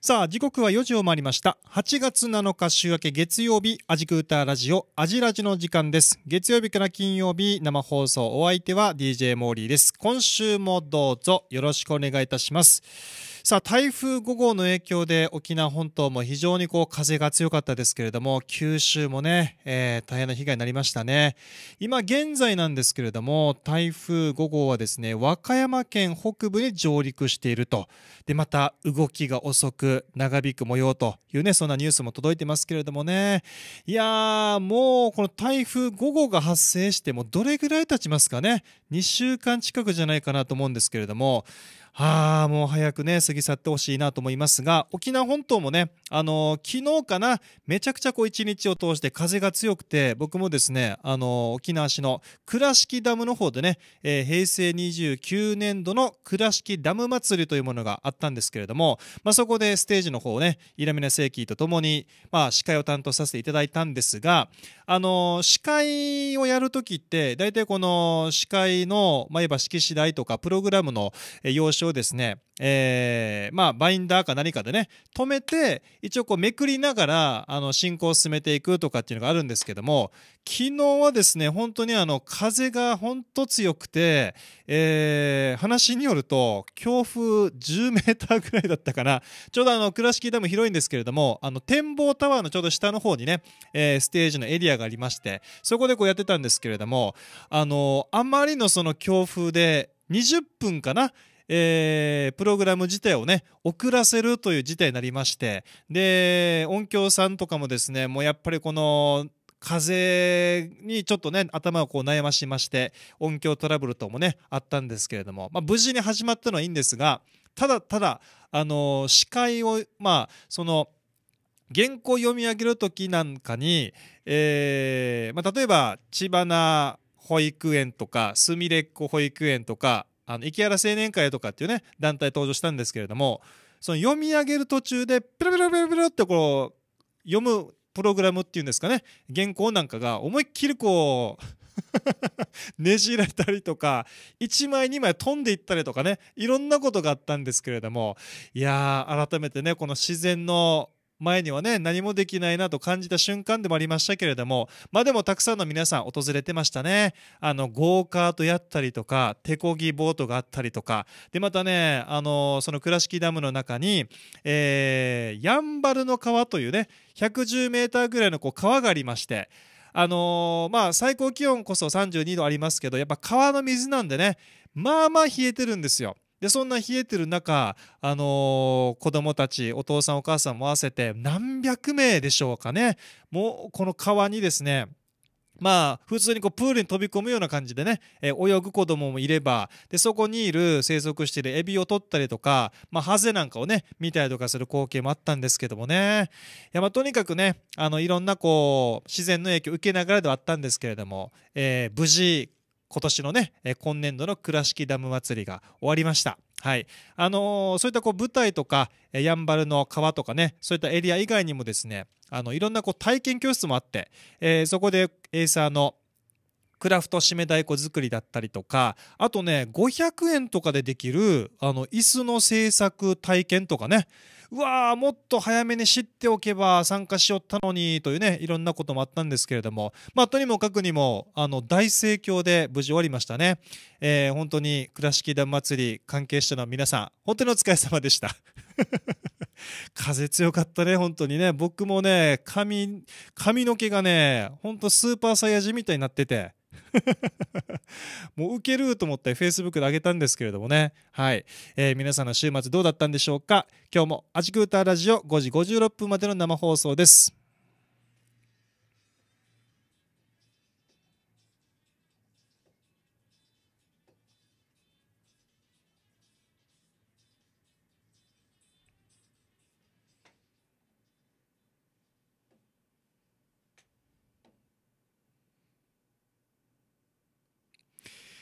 さあ時刻は4時を回りました8月7日週明け月曜日アジクーターラジオアジラジの時間です月曜日から金曜日生放送お相手は DJ モーリーです今週もどうぞよろしくお願いいたしますさあ台風5号の影響で沖縄本島も非常にこう風が強かったですけれども九州もね、えー、大変な被害になりましたね今現在なんですけれども台風5号はですね和歌山県北部に上陸しているとでまた動きが遅く長引く模様というねそんなニュースも届いてますけれどもねいやーもうこの台風5号が発生してもどれぐらい経ちますかね2週間近くじゃないかなと思うんですけれどもあもう早くね過ぎ去ってほしいなと思いますが沖縄本島もね、あのー、昨日かなめちゃくちゃこう一日を通して風が強くて僕もですね、あのー、沖縄市の倉敷ダムの方でね、えー、平成29年度の倉敷ダム祭りというものがあったんですけれども、まあ、そこでステージの方をねイラミナ世紀とともに、まあ、司会を担当させていただいたんですが、あの司会をやるときって大体この司会の、まあ、いわば式次第とかプログラムの、え要所をですね、えー、まあ、バインダーか何かでね、止めて、一応こうめくりながら、あの、進行を進めていくとかっていうのがあるんですけども、昨日はですね、本当にあの、風が本当強くて、えー、話によると、強風10メーターぐらいだったかな。ちょうどあの、倉敷でも広いんですけれども、あの、展望タワーのちょうど下の方にね、えー、ステージのエリアがありまして、そこでこうやってたんですけれども、あの、あまりのその強風で、20分かなえー、プログラム自体をね遅らせるという事態になりましてで音響さんとかもですねもうやっぱりこの風にちょっとね頭をこう悩ましまして音響トラブルともねあったんですけれども、まあ、無事に始まったのはいいんですがただただ、あの司視界をまあその原稿読み上げる時なんかに、えーまあ、例えば千葉な保育園とかすみれっ子保育園とかあの池原青年会とかっていうね団体登場したんですけれどもその読み上げる途中でペラペラペラペラってこう読むプログラムっていうんですかね原稿なんかが思いっきりこう ねじられたりとか1枚2枚飛んでいったりとかねいろんなことがあったんですけれどもいや改めてねこの自然の前にはね何もできないなと感じた瞬間でもありましたけれどもまあでもたくさんの皆さん訪れてましたねあのゴーカートやったりとか手こぎボートがあったりとかでまたねあのその倉敷ダムの中に、えー、やんばるの川というね110メーターぐらいのこう川がありましてあのー、まあ最高気温こそ32度ありますけどやっぱ川の水なんでねまあまあ冷えてるんですよ。でそんな冷えてる中、あのー、子供たちお父さんお母さんも合わせて何百名でしょうかねもうこの川にですねまあ、普通にこうプールに飛び込むような感じでね、えー、泳ぐ子供もいれば、で、そこにいる生息しているエビを取ったりとか、まあ、ハゼなんかをね、見たりとかする光景もあったんですけどもね。いや、まあ、とにかくね、あの、いろんなこう、自然の影響を受けながらではあったんですけれども、えー、無事、今年のね、え今年度の倉敷ダム祭りが終わりました。はい。あのー、そういったこう舞台とか、やんばるの川とかね、そういったエリア以外にもですね、あの、いろんなこう体験教室もあって、えー、そこでエイサーのクラフト締め太鼓作りだったりとかあとね500円とかでできるあの椅子の制作体験とかねうわーもっと早めに知っておけば参加しよったのにというねいろんなこともあったんですけれどもまあとにもかくにもあの大盛況で無事終わりましたね、えー、本当に倉敷玉祭り関係者の皆さん本当にお疲れ様でした 風強かったね、本当にね。僕もね、髪、髪の毛がね、ほんとスーパーサイヤ人みたいになってて、もうウケると思って Facebook で上げたんですけれどもね。はい。えー、皆さんの週末どうだったんでしょうか今日もアジクーターラジオ5時56分までの生放送です。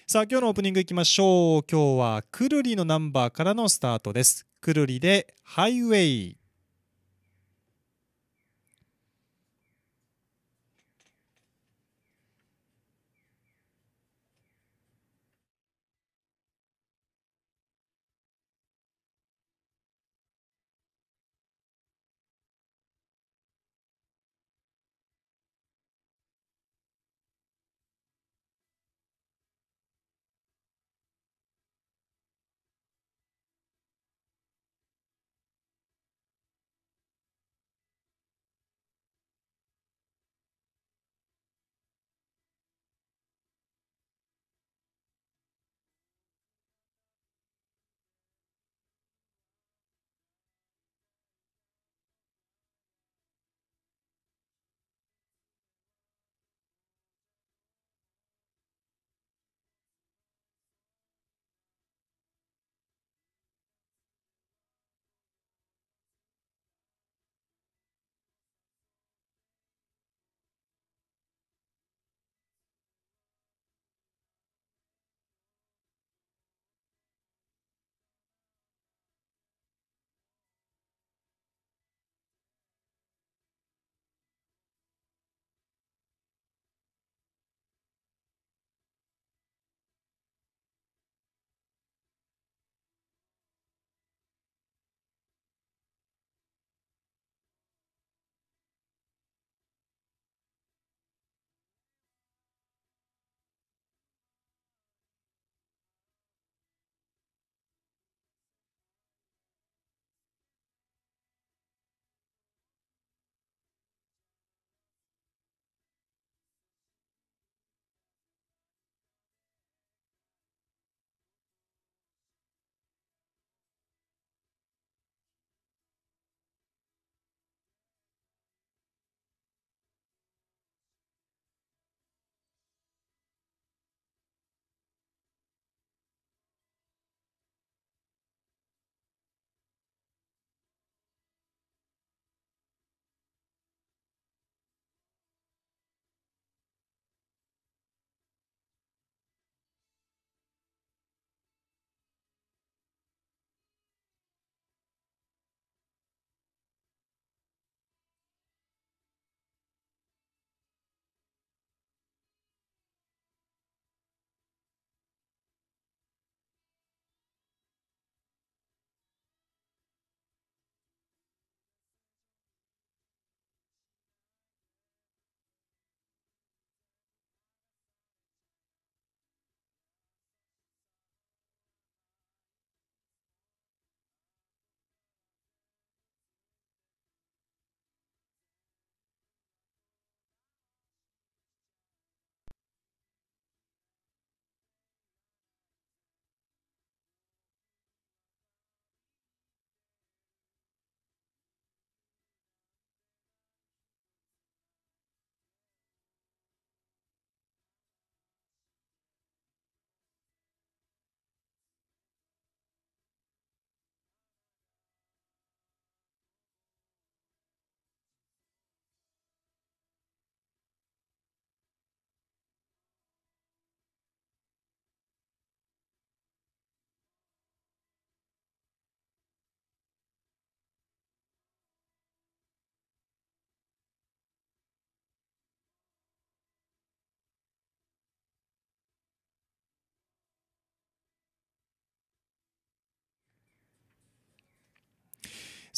さあ今日のオープニングいきましょう今日はくるりのナンバーからのスタートですくるりでハイウェイ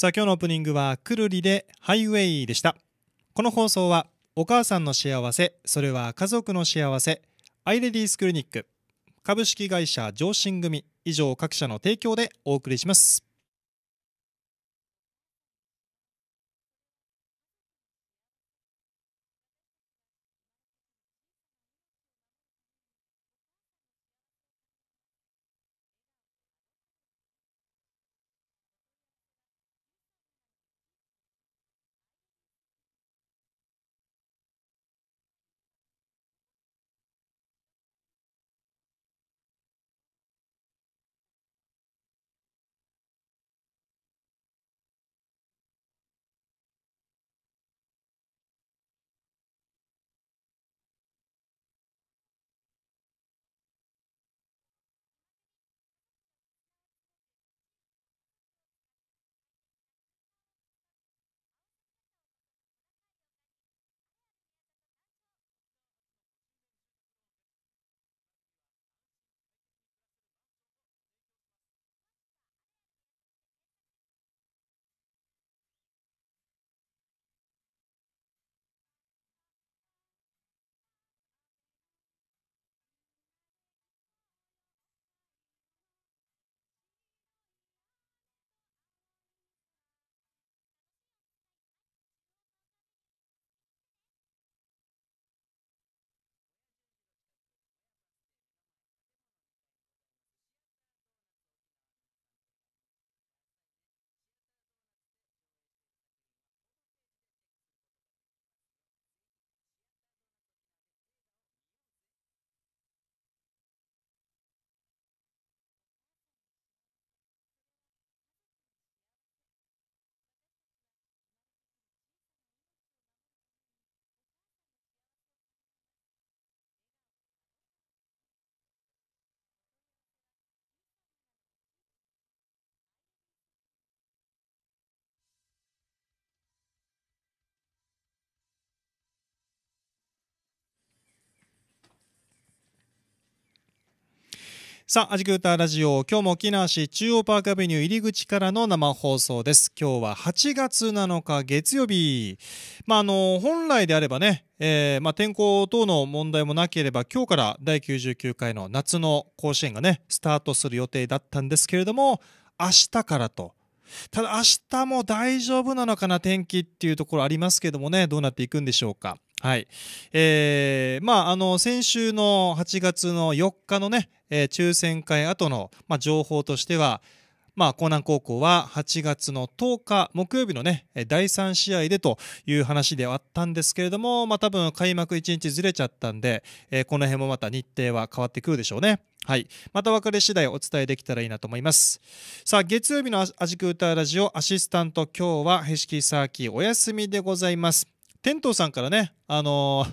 さあ今日のオープニングはくるりでハイウェイでしたこの放送はお母さんの幸せそれは家族の幸せアイレディースクリニック株式会社上進組以上各社の提供でお送りしますさあ、アジクーターラジオ、今日も沖縄市中央パークアベニュー入り口からの生放送です。今日は8月7日月曜日。まあ、あの、本来であればね、えー、まあ、天候等の問題もなければ、今日から第99回の夏の甲子園がね、スタートする予定だったんですけれども、明日からと。ただ明日も大丈夫なのかな天気っていうところありますけどもね、どうなっていくんでしょうか。はい。えー、まあ、あの、先週の8月の4日のね、えー、抽選会後の、まあ、情報としては、まあ、江南高校は8月の10日木曜日のね、第3試合でという話ではあったんですけれども、まあ、多分開幕1日ずれちゃったんで、えー、この辺もまた日程は変わってくるでしょうね。はい。また別れ次第お伝えできたらいいなと思います。さあ、月曜日のアジクーラジオアシスタント今日はヘシキサーキお休みでございます。天童さんからね、あの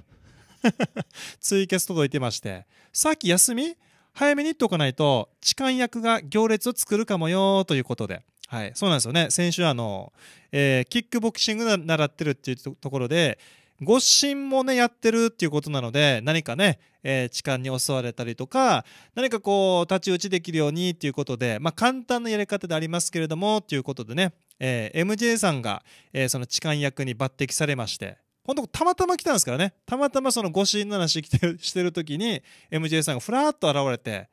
ー、ツイキャス届いてまして、さっき休み早めに言っておかないと、痴漢役が行列を作るかもよということで。はい、そうなんですよね。先週あの、えー、キックボクシング習ってるっていうところで、誤診もねやってるっていうことなので何かね、えー、痴漢に襲われたりとか何かこう太刀打ちできるようにっていうことで、まあ、簡単なやり方でありますけれどもということでね、えー、MJ さんが、えー、その痴漢役に抜擢されまして本当たまたま来たんですからねたまたまその誤診の話してる時に MJ さんがふらっと現れて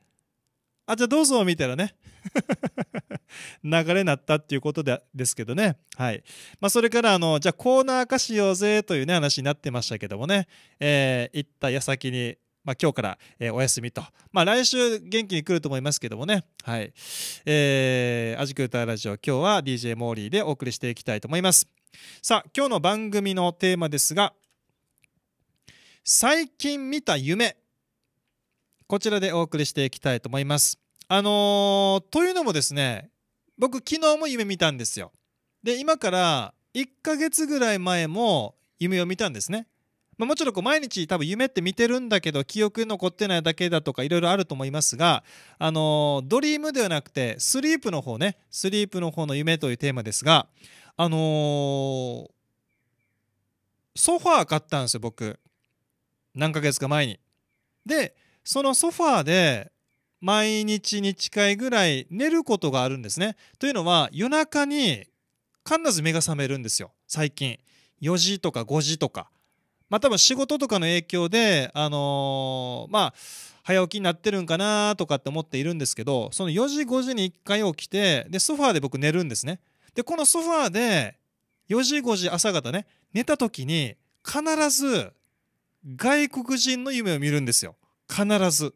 あ、じゃあどうぞみたいなね。流れになったっていうことでですけどね。はい。まあ、それから、あの、じゃあコーナー化しようぜというね、話になってましたけどもね。えー、行った矢先に、まあ、今日から、えー、お休みと。まあ、来週元気に来ると思いますけどもね。はい。えー、アジクルタラジオ、今日は DJ モーリーでお送りしていきたいと思います。さあ、今日の番組のテーマですが、最近見た夢こちらでお送りしていきたいと思います。あのー、というのもですね、僕昨日も夢見たんですよ。で、今から1ヶ月ぐらい前も夢を見たんですね。まあ、もちろんこう毎日多分夢って見てるんだけど記憶に残ってないだけだとかいろいろあると思いますが、あのー、ドリームではなくてスリープの方ねスリープの方の夢というテーマですが、あのー、ソファー買ったんですよ僕何ヶ月か前に。でそのソファーで毎日に近いぐらい寝ることがあるんですね。というのは夜中に必ず目が覚めるんですよ最近4時とか5時とか。まあ多分仕事とかの影響で、あのー、まあ、早起きになってるんかなとかって思っているんですけど、その4時5時に1回起きて、で、ソファーで僕寝るんですね。で、このソファーで4時5時朝方ね、寝た時に必ず外国人の夢を見るんですよ。必ず。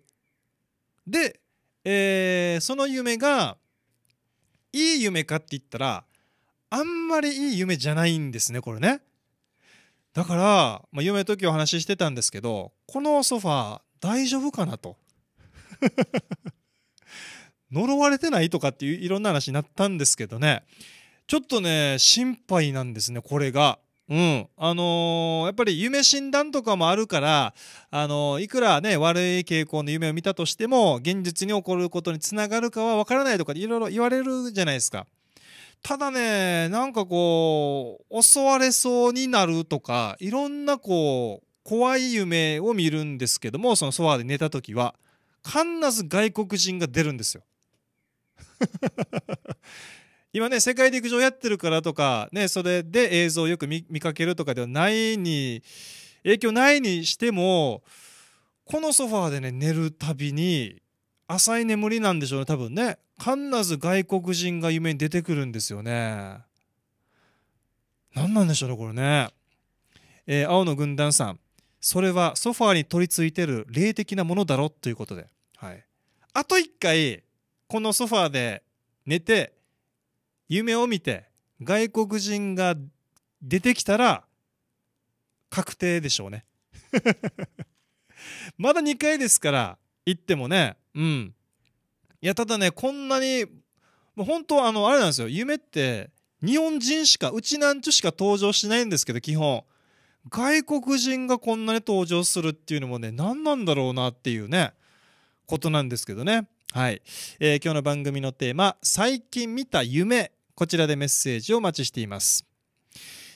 で、えー、その夢がいい夢かって言ったらあんまりいい夢じゃないんですねこれね。だから、まあ、夢の時お話ししてたんですけどこのソファー大丈夫かなと。呪われてないとかっていういろんな話になったんですけどねちょっとね心配なんですねこれが。うん。あのー、やっぱり夢診断とかもあるから、あのー、いくらね、悪い傾向の夢を見たとしても、現実に起こることにつながるかはわからないとか、いろいろ言われるじゃないですか。ただね、なんかこう、襲われそうになるとか、いろんなこう、怖い夢を見るんですけども、そのソファーで寝た時は、必ず外国人が出るんですよ。今ね世界陸上やってるからとか、ね、それで映像をよく見かけるとかではないに影響ないにしてもこのソファーでね寝るたびに浅い眠りなんでしょうね多分ね必ず外国人が夢に出てくるんですよね何なんでしょうねこれね、えー、青の軍団さんそれはソファーに取り付いてる霊的なものだろということで、はい、あと1回このソファーで寝て夢を見て外国人が出てきたら確定でしょうね まだ2回ですから行ってもねうんいやただねこんなにもう本当あのあれなんですよ夢って日本人しかうちなんちゅしか登場しないんですけど基本外国人がこんなに登場するっていうのもね何なんだろうなっていうねことなんですけどねはい、えー、今日の番組のテーマ「最近見た夢」こちらでメッセージをお待ちしています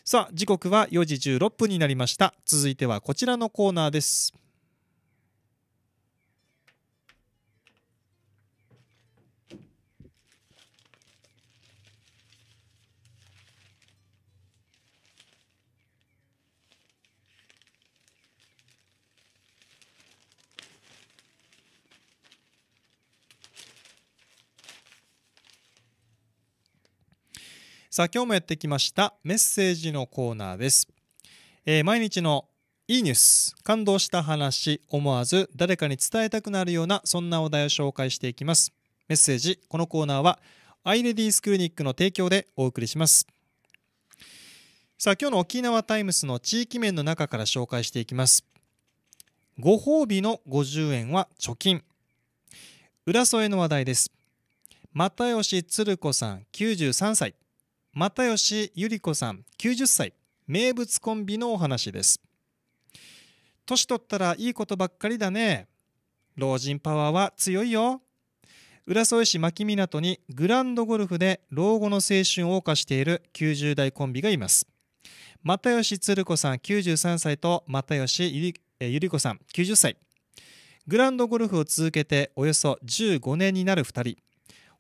さあ時刻は4時16分になりました続いてはこちらのコーナーですさあ今日もやってきましたメッセージのコーナーです、えー、毎日のいいニュース感動した話思わず誰かに伝えたくなるようなそんなお題を紹介していきますメッセージこのコーナーはアイレディースクリニックの提供でお送りしますさあ今日の沖縄タイムスの地域面の中から紹介していきますご褒美の50円は貯金裏添えの話題です又吉鶴子さん93歳又吉百合子さん90歳名物コンビのお話です年取ったらいいことばっかりだね老人パワーは強いよ浦添市牧港にグランドゴルフで老後の青春を謳歌している90代コンビがいます又吉鶴子さん93歳と又吉百合子さん90歳グランドゴルフを続けておよそ15年になる2人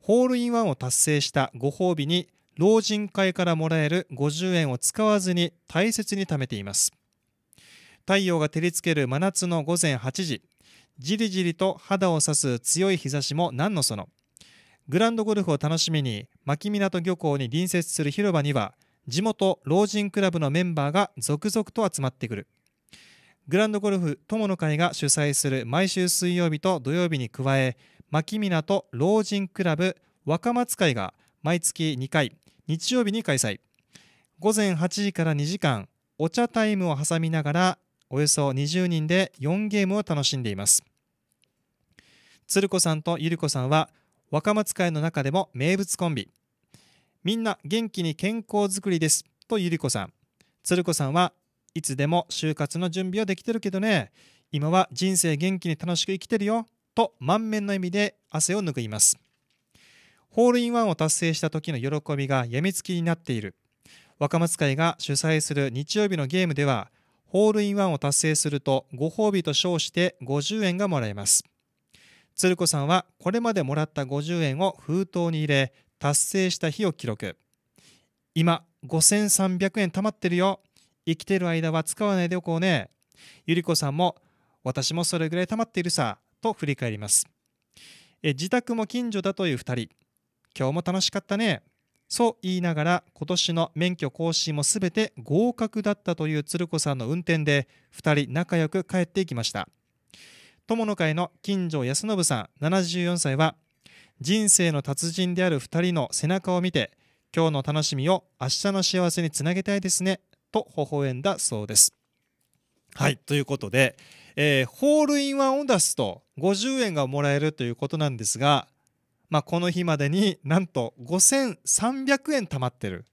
ホールインワンを達成したご褒美に老人会からもらえる50円を使わずに大切に貯めています太陽が照りつける真夏の午前8時じりじりと肌を刺す強い日差しも何のそのグランドゴルフを楽しみに牧港漁港に隣接する広場には地元老人クラブのメンバーが続々と集まってくるグランドゴルフ友の会が主催する毎週水曜日と土曜日に加え牧港老人クラブ若松会が毎月2回日曜日に開催午前8時から2時間お茶タイムを挟みながらおよそ20人で4ゲームを楽しんでいます鶴子さんとゆり子さんは若松会の中でも名物コンビみんな元気に健康づくりですとゆり子さん鶴子さんはいつでも就活の準備はできてるけどね今は人生元気に楽しく生きてるよと満面の意味で汗を拭いますホールインワンを達成した時の喜びがやみつきになっている若松会が主催する日曜日のゲームではホールインワンを達成するとご褒美と称して50円がもらえます鶴子さんはこれまでもらった50円を封筒に入れ達成した日を記録今5300円貯まってるよ生きてる間は使わないでおこうねゆり子さんも私もそれぐらい貯まっているさと振り返ります自宅も近所だという2人今日も楽しかったね。そう言いながら今年の免許更新も全て合格だったという鶴子さんの運転で2人仲良く帰っていきました友の会の金城康信さん74歳は人生の達人である2人の背中を見て今日の楽しみを明日の幸せにつなげたいですねと微笑んだそうですはいということで、えー、ホールインワンを出すと50円がもらえるということなんですがまあ、この日までになんと5300円貯まってる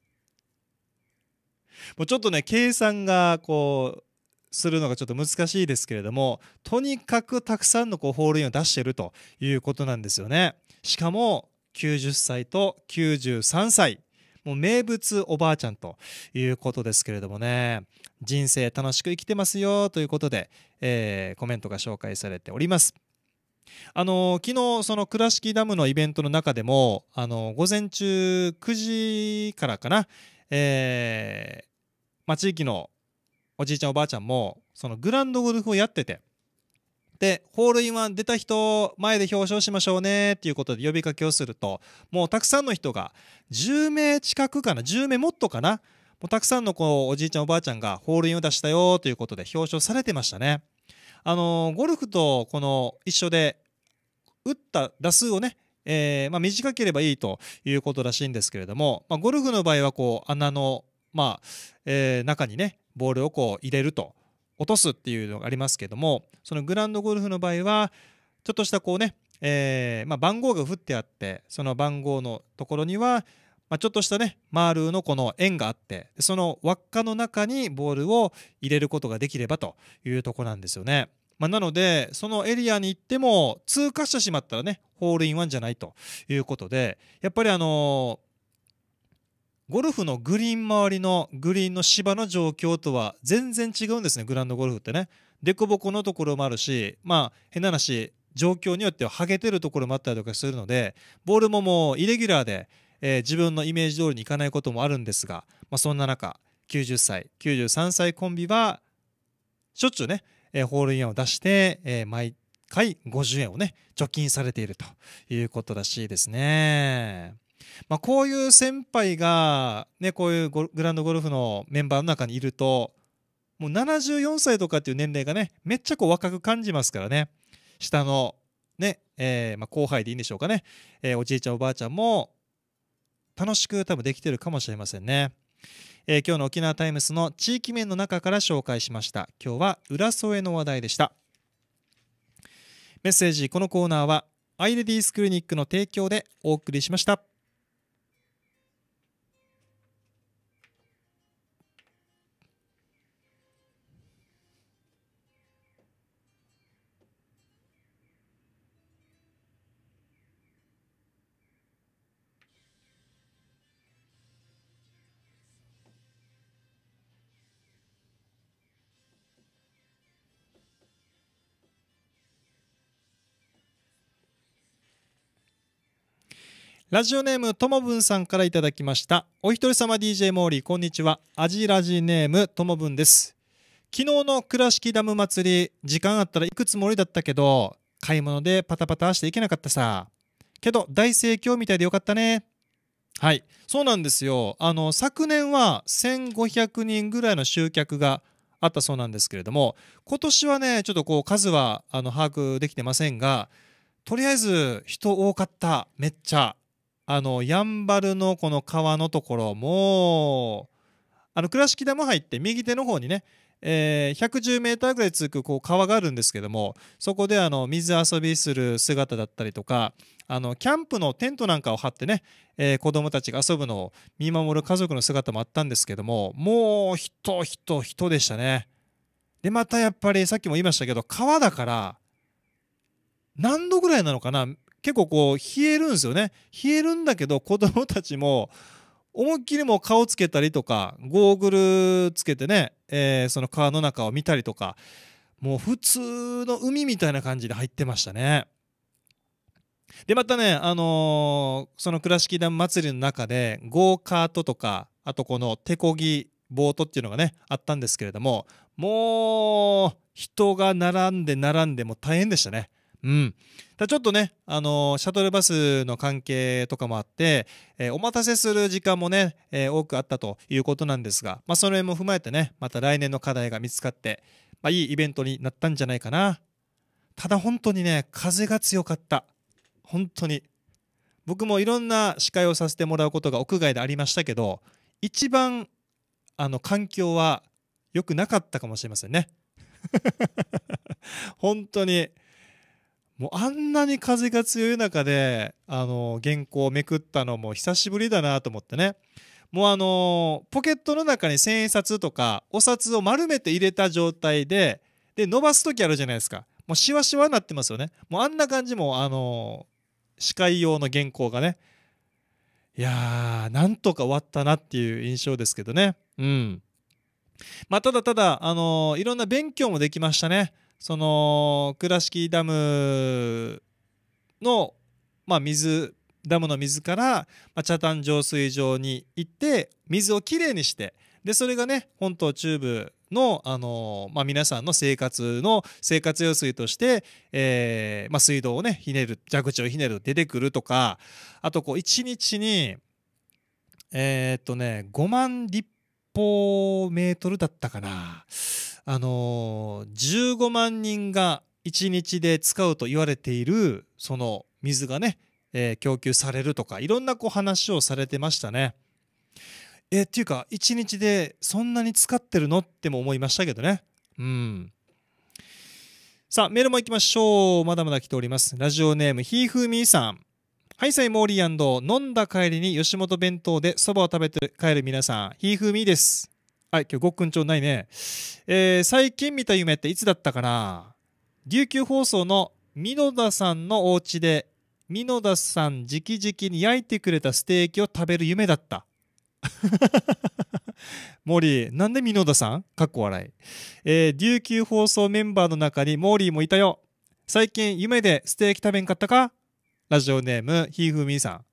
もうちょっとね計算がこうするのがちょっと難しいですけれどもとにかくたくさんのこうホールインを出してるということなんですよねしかも90歳と93歳もう名物おばあちゃんということですけれどもね人生楽しく生きてますよということで、えー、コメントが紹介されておりますあの昨日その倉敷ダムのイベントの中でもあの午前中9時からかな、えーまあ、地域のおじいちゃんおばあちゃんもそのグランドゴルフをやっててでホールインワン出た人前で表彰しましょうねっていうことで呼びかけをするともうたくさんの人が10名近くかな10名もっとかなもうたくさんのこうおじいちゃんおばあちゃんがホールインを出したよということで表彰されてましたね。あのゴルフとこの一緒で打った打数をねえー、まあ、短ければいいということらしいんですけれども、まあ、ゴルフの場合はこう穴の、まあ、えー、中にねボールをこう入れると落とすっていうのがありますけどもそのグランドゴルフの場合はちょっとしたこうね、えー、ま番号が振ってあってその番号のところにはまあ、ちょっとしたねマールのこの円があってその輪っかの中にボールを入れることができればというとこなんですよね。まあ、なのでそのエリアに行っても通過してしまったらねホールインワンじゃないということでやっぱりあのゴルフのグリーン周りのグリーンの芝の状況とは全然違うんですねグランドゴルフってね。凸凹のところもあるしまあ変な話状況によってはハゲてるところもあったりとかするのでボールももうイレギュラーでえー、自分のイメージ通りにいかないこともあるんですが、まあ、そんな中90歳93歳コンビはしょっちゅうね、えー、ホールインを出して、えー、毎回50円をね貯金されているということらしいですね。まあ、こういう先輩が、ね、こういうグランドゴルフのメンバーの中にいるともう74歳とかっていう年齢がねめっちゃこう若く感じますからね下のね、えー、まあ、後輩でいいんでしょうかね、えー、おじいちゃんおばあちゃんも楽しく多分できてるかもしれませんね。えー、今日の沖縄タイムスの地域面の中から紹介しました。今日は浦添の話題でした。メッセージこのコーナーはアイレディースクリニックの提供でお送りしました。ラジオネームともぶんさんからいただきましたお一人様 DJ モーリーこんにちはアジラジネームともぶんです昨日の倉敷ダム祭り時間あったらいくつもりだったけど買い物でパタパタしていけなかったさけど大盛況みたいでよかったねはいそうなんですよあの昨年は1500人ぐらいの集客があったそうなんですけれども今年はねちょっとこう数はあの把握できてませんがとりあえず人多かっためっちゃあのやんばるのこの川のところもあの倉敷ダム入って右手の方にね、えー、110メーターぐらい続くこう川があるんですけどもそこであの水遊びする姿だったりとかあのキャンプのテントなんかを張ってね、えー、子どもたちが遊ぶのを見守る家族の姿もあったんですけどももう人人人でしたね。でまたやっぱりさっきも言いましたけど川だから何度ぐらいなのかな結構こう冷えるんですよね冷えるんだけど子供たちも思いっきりもう顔つけたりとかゴーグルつけてね、えー、その川の中を見たりとかもう普通の海みたいな感じで入ってましたね。でまたね、あのー、その倉敷ダム祭りの中でゴーカートとかあとこの手こぎボートっていうのがねあったんですけれどももう人が並んで並んでも大変でしたね。うん、だちょっとね、あのー、シャトルバスの関係とかもあって、えー、お待たせする時間もね、えー、多くあったということなんですが、まあ、その辺も踏まえてねまた来年の課題が見つかって、まあ、いいイベントになったんじゃないかなただ本当にね風が強かった本当に僕もいろんな司会をさせてもらうことが屋外でありましたけど一番あの環境は良くなかったかもしれませんね 本当にもうあんなに風が強い中で、あの、原稿をめくったのも久しぶりだなと思ってね。もうあのポケットの中に千円札とかお札を丸めて入れた状態で、で、伸ばす時あるじゃないですか。もうシワシワになってますよね。もうあんな感じも、あの視界用の原稿がね。いやー、なんとか終わったなっていう印象ですけどね。うん。まあ、ただただ、あのいろんな勉強もできましたね。その倉敷ダムの、まあ、水ダムの水から、まあ、茶炭浄水場に行って水をきれいにしてでそれがね本島中部の、あのまあ、皆さんの生活の生活用水として、えーまあ、水道をねひねる蛇口をひねる出てくるとかあとこう1日にえー、っとね5万立方メートルだったかな。あのー、15万人が1日で使うと言われているその水がね、えー、供給されるとかいろんなこう話をされてましたね。えー、っていうか1日でそんなに使ってるのっても思いましたけどね。うんさあメールも行きましょうまだまだ来ておりますラジオネームひーふーみーさんはいさいモーリー飲んだ帰りに吉本弁当でそばを食べて帰る皆さんひーふーみーですはい、今日ごっくんちょうないね。えー、最近見た夢っていつだったかな琉球放送の美濃田さんのお家で、美濃田さん直々に焼いてくれたステーキを食べる夢だった。モーリー、なんで美濃田さんかっこ笑い。えー、琉球放送メンバーの中にモーリーもいたよ。最近夢でステーキ食べんかったかラジオネーム、ひーふみーさん。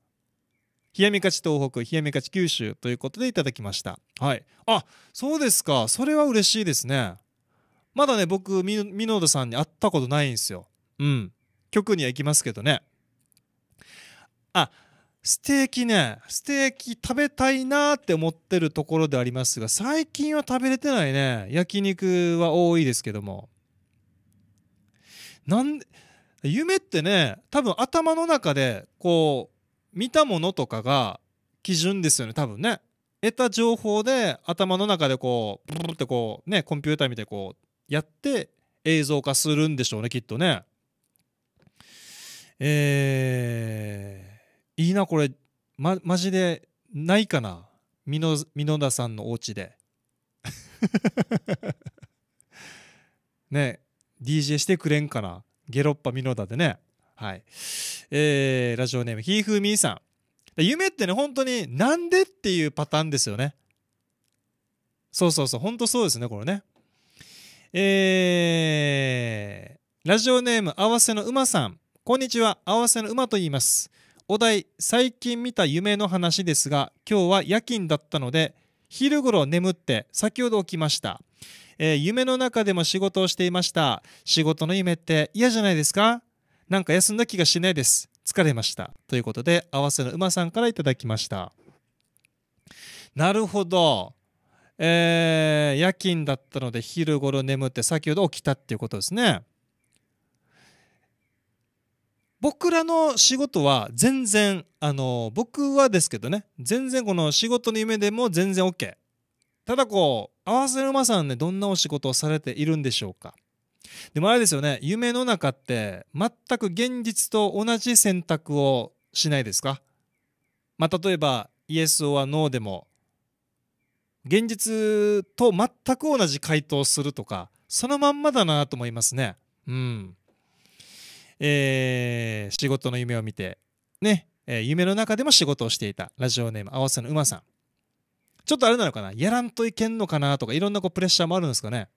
冷やみかち東北冷やみかち九州ということでいただきましたはいあそうですかそれは嬉しいですねまだね僕ミノードさんに会ったことないんですようん局には行きますけどねあステーキねステーキ食べたいなって思ってるところでありますが最近は食べれてないね焼肉は多いですけどもなんで夢ってね多分頭の中でこう見たものとかが基準ですよね多分ね得た情報で頭の中でこうブルってこうねコンピューター見てこうやって映像化するんでしょうねきっとねえー、いいなこれまマジでないかな美濃田さんのお家で ね DJ してくれんかなゲロッパ美濃田でねはい。えー、ラジオネーム、ひーふーみーさん。夢ってね、本当になんでっていうパターンですよね。そうそうそう、本当そうですね、これね。えー、ラジオネーム、合わせの馬さん。こんにちは、合わせの馬と言います。お題、最近見た夢の話ですが、今日は夜勤だったので、昼頃眠って先ほど起きました、えー、夢の中でも仕事をしていました仕事の夢って嫌じゃないですかなんか休んだ気がしないです。疲れました。ということで、合わせの馬さんから頂きました。なるほど。えー、夜勤だったので昼頃眠って先ほど起きたっていうことですね。僕らの仕事は全然あの僕はですけどね全然この仕事の夢でも全然 OK ただこう合わせる馬さんねどんなお仕事をされているんでしょうかでもあれですよね夢の中って全く現実と同じ選択をしないですか、まあ、例えばイエスはノーでも現実と全く同じ回答するとかそのまんまだなと思いますね。うんえー、仕事の夢を見てね、えー、夢の中でも仕事をしていたラジオネーム合わせのうまさんちょっとあれなのかなやらんといけんのかなとかいろんなこうプレッシャーもあるんですかね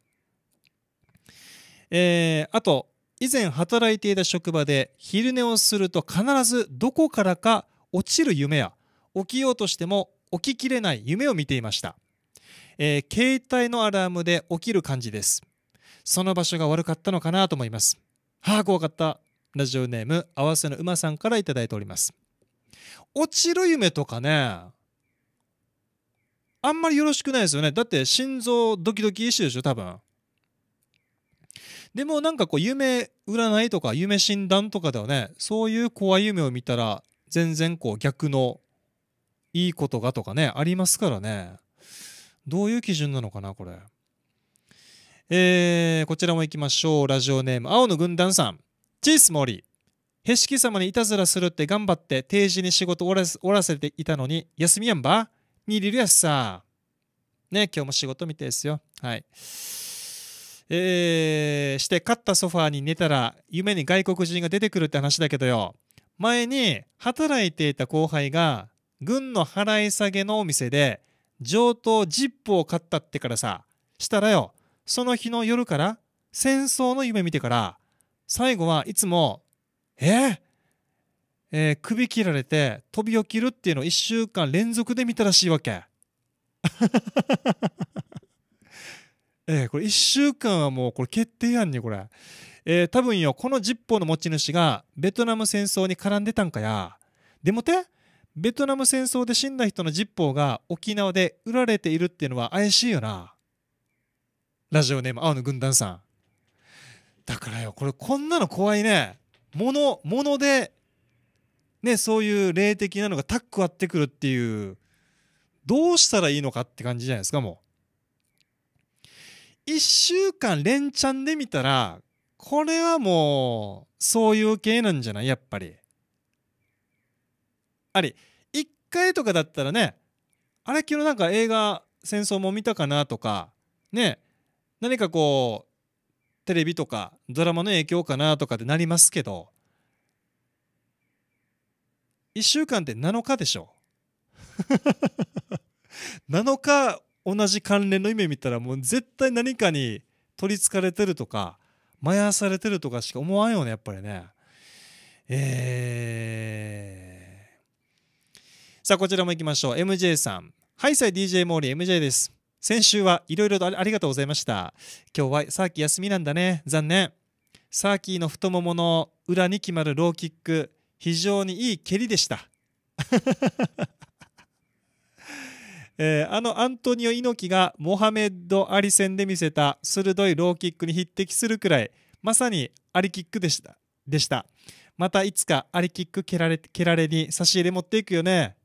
えー、あと以前働いていた職場で昼寝をすると必ずどこからか落ちる夢や起きようとしても起ききれない夢を見ていました、えー、携帯のアラームで起きる感じですその場所が悪かったのかなと思いますはあ怖かったラジオネーム合わせの馬さんから頂いております落ちる夢とかねあんまりよろしくないですよねだって心臓ドキドキ一種でしょ多分でもなんかこう夢占いとか夢診断とかではねそういう怖い夢を見たら全然こう逆のいいことがとかねありますからねどういう基準なのかなこれえー、こちらも行きましょうラジオネーム青の軍団さんチースーへしき様にいたずらするって頑張って定時に仕事おらおらせていたのに休みやんばにりるやしさね今日も仕事見てですよはいえー、して買ったソファーに寝たら夢に外国人が出てくるって話だけどよ前に働いていた後輩が軍の払い下げのお店で上等ジップを買ったってからさしたらよその日の夜から戦争の夢見てから最後はいつも「えー、えー、首切られて飛び起きるっていうのを1週間連続で見たらしいわけ。えー、これ1週間はもうこれ決定やんねこれ、えー、多分よこのジッポーの持ち主がベトナム戦争に絡んでたんかやでもてベトナム戦争で死んだ人のジッポーが沖縄で売られているっていうのは怪しいよなラジオネーム青の軍団さんだからよこれこんなの怖いねものものでねそういう霊的なのがタック割ってくるっていうどうしたらいいのかって感じじゃないですかもう。1週間連チャンで見たらこれはもうそういう系なんじゃないやっぱりあり1回とかだったらねあれ昨日なんか映画戦争も見たかなとかね何かこうテレビとかドラマの影響かなとかってなりますけど1週間って7日でしょ7 日同じ関連の夢見たらもう絶対何かに取りつかれてるとか迷わされてるとかしか思わんよねやっぱりねえー、さあこちらも行きましょう MJ さんハイサイ DJ モーリー MJ です先週はいろいろとありがとうございました今日はサーキ休みなんだね残念サーキーの太ももの裏に決まるローキック非常にいい蹴りでしたえー、あのアントニオ猪木がモハメド・アリ戦で見せた鋭いローキックに匹敵するくらいまさにアリキックでしたでしたまたいつかアリキック蹴られ蹴られに差し入れ持っていくよね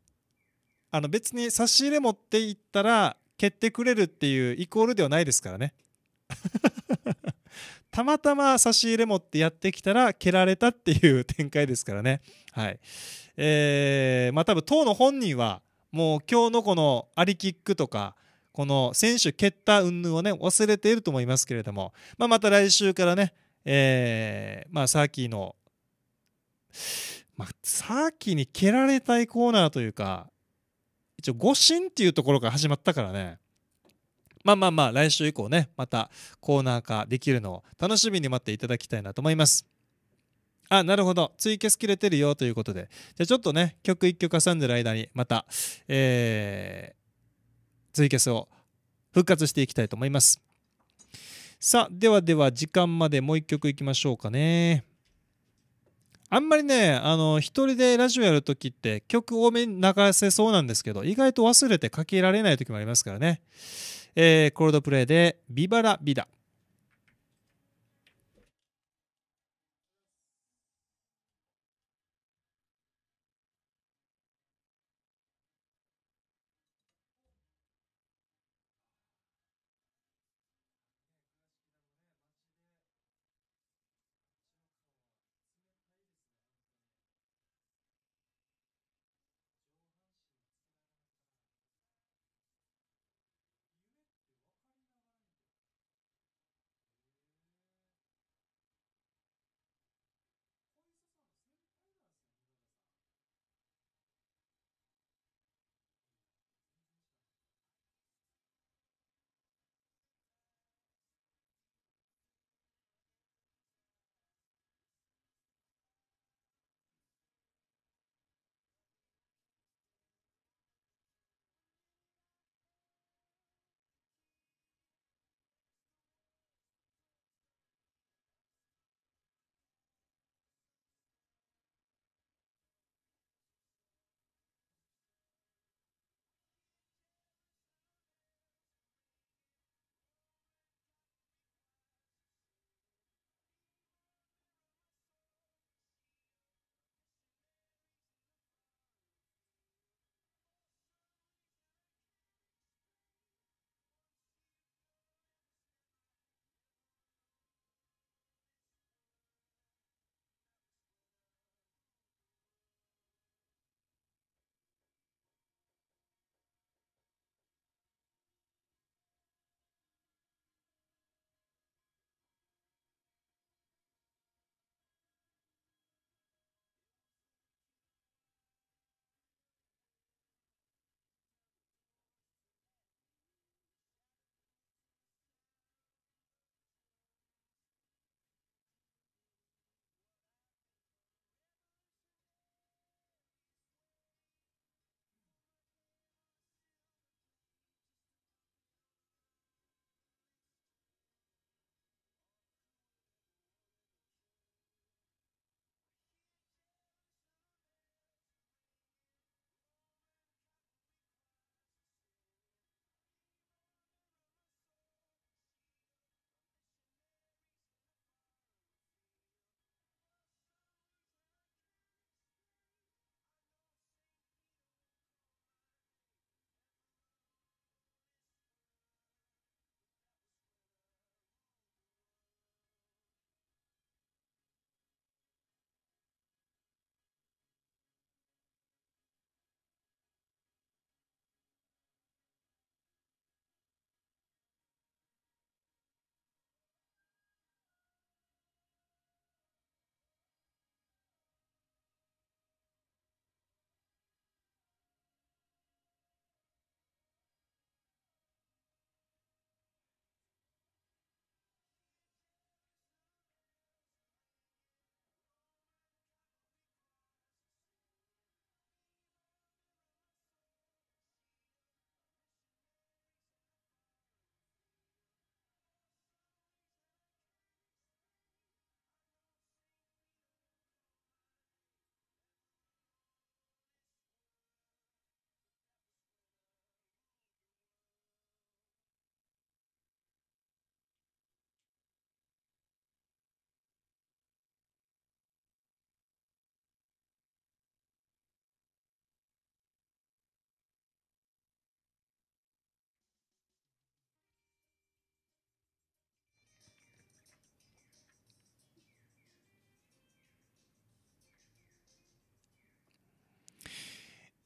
あの別に差し入れ持っていったら蹴ってくれるっていうイコールではないですからね たまたま差し入れ持ってやってきたら蹴られたっていう展開ですからね。はい。えー、まあ多分当の本人はもう今日のこのアリキックとかこの選手蹴った云々をね忘れていると思いますけれども、まあ、また来週からね、えー、まあ、サーキーの、まあ、サーキーに蹴られたいコーナーというか一応誤審っていうところから始まったからねまあまあまあ来週以降ねまたコーナー化できるのを楽しみに待っていただきたいなと思います。あ、なるほど。ツイキャス切れてるよということで。じゃあちょっとね、曲1曲挟んでる間に、また、えー、ツイキャスを復活していきたいと思います。さあ、ではでは時間までもう1曲いきましょうかね。あんまりね、あの、一人でラジオやるときって曲多めに流せそうなんですけど、意外と忘れてかけられないときもありますからね。えー、コールドプレイで、ビバラビダ。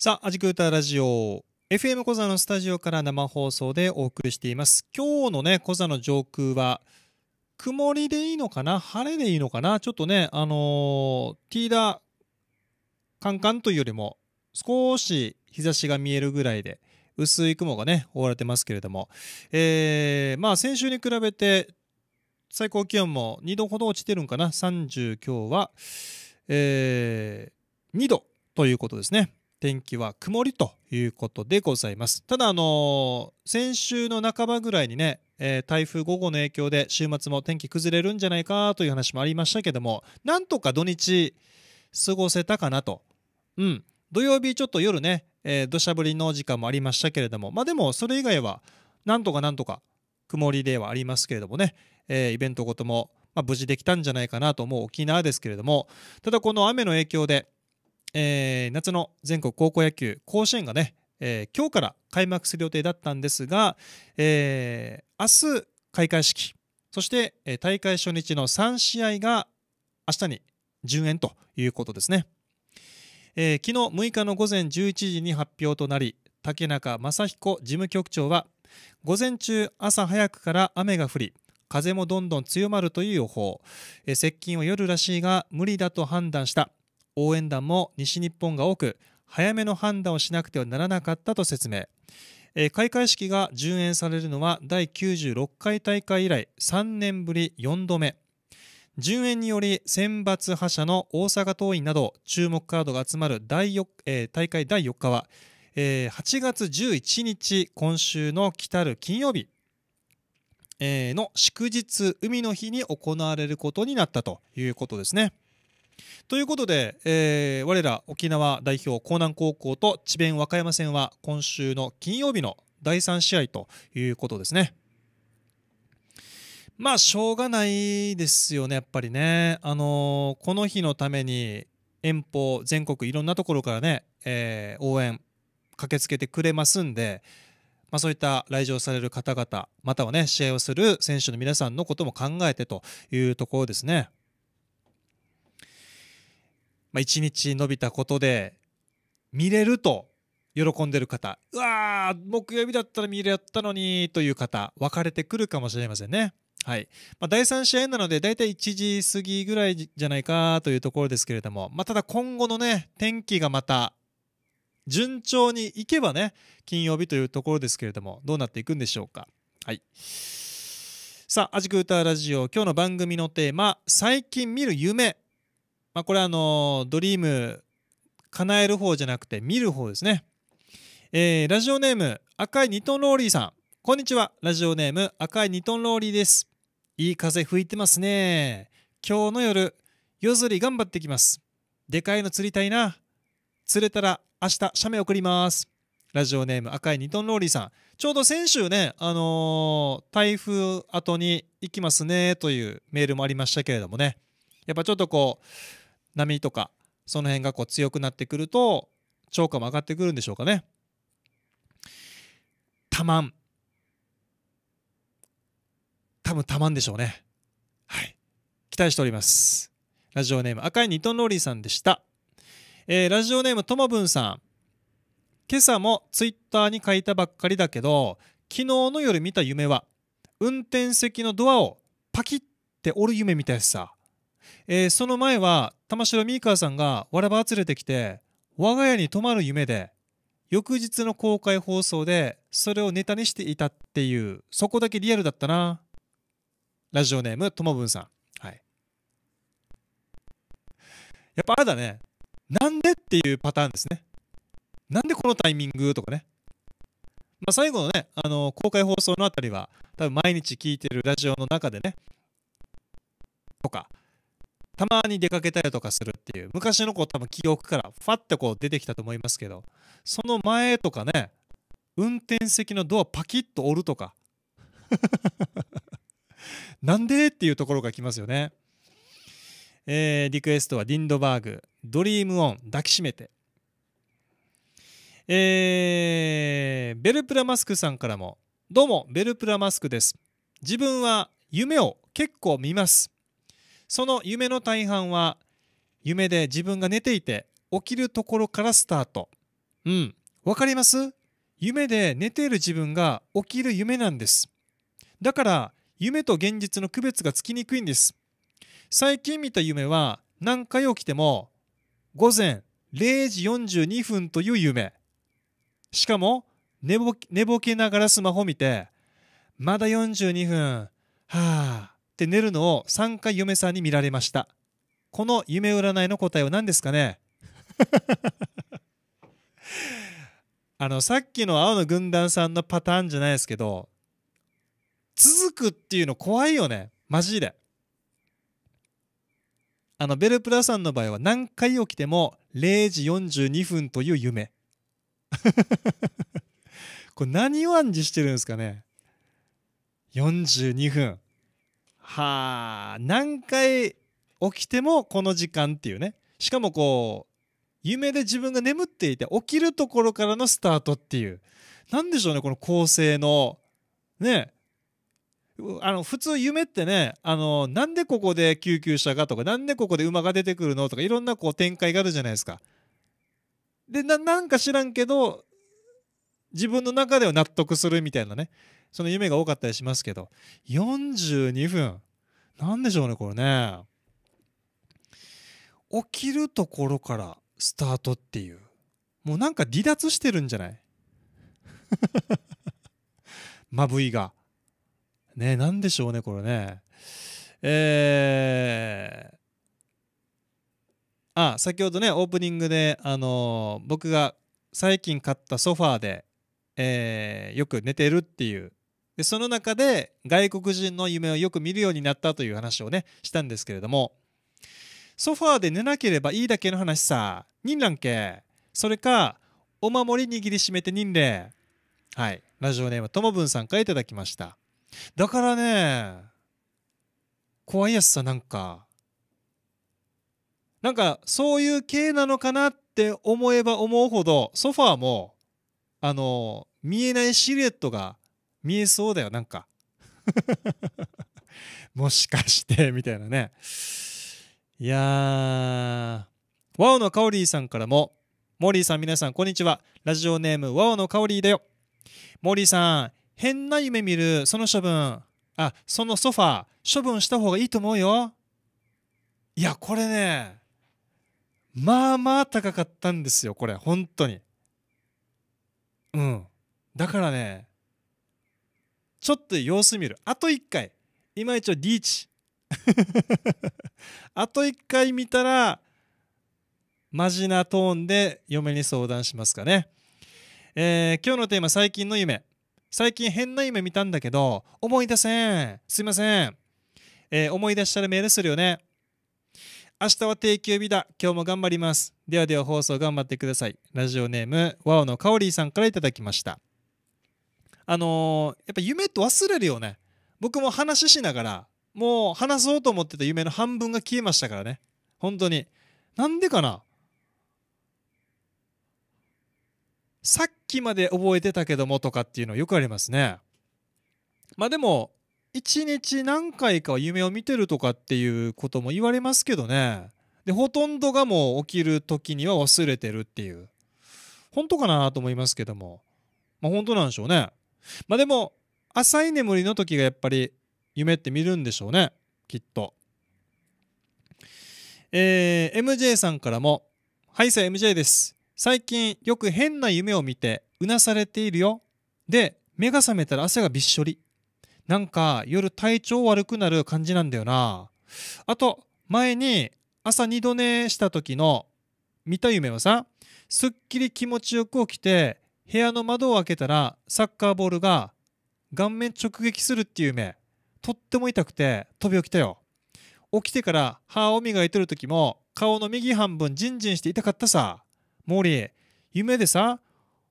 さあ、アジクータラジオ。FM 小座のスタジオから生放送でお送りしています。今日のね、小座の上空は、曇りでいいのかな晴れでいいのかなちょっとね、あのー、ティーダーカンカンというよりも、少し日差しが見えるぐらいで、薄い雲がね、覆われてますけれども、えー、まあ先週に比べて、最高気温も2度ほど落ちてるんかな ?30 今日は、えー、2度ということですね。天気は曇りということでございます。ただ、あのー、先週の半ばぐらいにね、えー、台風5号の影響で週末も天気崩れるんじゃないかという話もありましたけども、なんとか土日過ごせたかなと。うん。土曜日ちょっと夜ね、えー、土砂降りの時間もありましたけれども、まあでもそれ以外は、なんとかなんとか曇りではありますけれどもね、えー、イベントごとも、まあ、無事できたんじゃないかなと思う沖縄ですけれども、ただこの雨の影響で、えー、夏の全国高校野球甲子園がね、えー、今日から開幕する予定だったんですが、えー、明日開会式そして、え大会初日の3試合が明日に順延ということですね、え昨日6日の午前11時に発表となり竹中正彦事務局長は午前中朝早くから雨が降り風もどんどん強まるという予報、え接近は夜らしいが無理だと判断した応援団も西日本が多く早めの判断をしなくてはならなかったと説明、えー、開会式が順延されるのは第96回大会以来3年ぶり4度目順延により選抜覇者の大阪桐蔭など注目カードが集まる第4、えー、大会第4日は、えー、8月11日今週の来たる金曜日、えの祝日海の日に行われることになったということですね。ということで、えー、我ら沖縄代表江南高校と智弁和歌山戦は今週の金曜日の第3試合ということですね。まあしょうがないですよねやっぱりね。あのー、この日のために遠方全国いろんなところからね、えー、応援駆けつけてくれますんで。まあ、そういった来場される方々またはね試合をする選手の皆さんのことも考えてというところですね。まあ、1日延びたことで見れると喜んでる方うわー木曜日だったら見れやったのにという方分かれてくるかもしれませんね。はいまあ、第3試合なので大体1時過ぎぐらいじゃないかというところですけれども、まあ、ただ今後のね天気がまた順調にいけばね金曜日というところですけれどもどうなっていくんでしょうか。はいさあ、アジクーターラジオ、今日の番組のテーマ、最近見る夢まあ、これあのドリーム叶える方じゃなくて見る方ですね、えー、ラジオネーム赤いニトンローリーさんこんにちはラジオネーム赤いニトンローリーですいい風吹いてますね今日の夜夜釣り頑張ってきますでかいの釣りたいな釣れたら明日写メ送りますラジオネーム赤いニトンローリーさんちょうど先週ね、あのー、台風後に行きますねというメールもありましたけれどもねやっぱちょっとこう波とかその辺がこう強くなってくると超過も上がってくるんでしょうかね。たまん多分たまんでしょうね。はい。期待しております。ラジオネーム赤いニトンローリーさんでした。えー、ラジオネームともぶんさん。今朝もツイッターに書いたばっかりだけど、昨日の夜見た夢は、運転席のドアをパキッて折る夢みたいさ。えー、その前は玉城美川さんがわらば連れてきて我が家に泊まる夢で翌日の公開放送でそれをネタにしていたっていうそこだけリアルだったなラジオネームともぶんさんはいやっぱあれだねなんでっていうパターンですねなんでこのタイミングとかねまあ、最後のね、あの公開放送のあたりは、多分毎日聞いてるラジオの中でね、とか、たまに出かけたりとかするっていう昔のこう多分記憶からファッてこう出てきたと思いますけどその前とかね運転席のドアパキッと折るとか なんでっていうところがきますよね、えー、リクエストはディンドバーグ「ドリームオン抱きしめて」えー、ベルプラマスクさんからも「どうもベルプラマスクです自分は夢を結構見ますその夢の大半は夢で自分が寝ていて起きるところからスタートうん分かります夢で寝ている自分が起きる夢なんですだから夢と現実の区別がつきにくいんです最近見た夢は何回起きても午前0時42分という夢しかも寝ぼ寝ぼけながらスマホ見てまだ42分はあって寝るのを3回嫁さんに見られましたこの夢占いの答えは何ですかね あのさっきの青の軍団さんのパターンじゃないですけど続くっていうの怖いよねマジであのベルプラさんの場合は何回起きても0時42分という夢 これ何を暗示してるんですかね42分はあ何回起きてもこの時間っていうねしかもこう夢で自分が眠っていて起きるところからのスタートっていう何でしょうねこの構成のねあの普通夢ってねあのなんでここで救急車がとかなんでここで馬が出てくるのとかいろんなこう展開があるじゃないですか。でなんか知らんけど自分の中では納得するみたいなねその夢が多かったりしますけど42分なんでしょうねこれね起きるところからスタートっていうもうなんか離脱してるんじゃない まぶいがねなんでしょうねこれねえー、あ先ほどねオープニングで、あのー、僕が最近買ったソファーで、えー、よく寝てるっていうでその中で外国人の夢をよく見るようになったという話をねしたんですけれどもソファーで寝なければいいだけの話さ忍らんけそれかお守り握りしめて忍礼はいラジオネームともぶんさんからいただきましただからね怖いやつさなんかなんかそういう系なのかなって思えば思うほどソファーもあの見えないシルエットが見えそうだよなんか もしかしてみたいなねいやーワオのカオリーさんからもモーリーさん皆さんこんにちはラジオネームワオのカオリーだよモーリーさん変な夢見るその処分あそのソファー処分した方がいいと思うよいやこれねまあまあ高かったんですよこれ本当にうんだからねちょっと様子見る。あと1回。今一応リーチ。あと1回見たら、マジなトーンで嫁に相談しますかね。えー、今日のテーマ、最近の夢。最近変な夢見たんだけど、思い出せん。すいません。えー、思い出したらメールするよね。明日は定休日だ。今日も頑張ります。ではでは放送頑張ってください。ラジオネーム、ワオのカオリーさんから頂きました。あのー、やっぱ夢って忘れるよね僕も話しながらもう話そうと思ってた夢の半分が消えましたからね本当になんでかなさっきまで覚えてたけどもとかっていうのよくありますねまあでも1日何回かは夢を見てるとかっていうことも言われますけどねでほとんどがもう起きる時には忘れてるっていう本当かなと思いますけどもまあ本当なんでしょうねまあでも浅い眠りの時がやっぱり夢って見るんでしょうねきっとえー、MJ さんからも「はいさ MJ です最近よく変な夢を見てうなされているよで目が覚めたら汗がびっしょりなんか夜体調悪くなる感じなんだよなあと前に朝二度寝した時の見た夢はさすっきり気持ちよく起きて部屋の窓を開けたらサッカーボールが顔面直撃するっていう夢とっても痛くて飛び起きたよ起きてから歯を磨いてる時も顔の右半分ジンジンして痛かったさモーリー夢でさ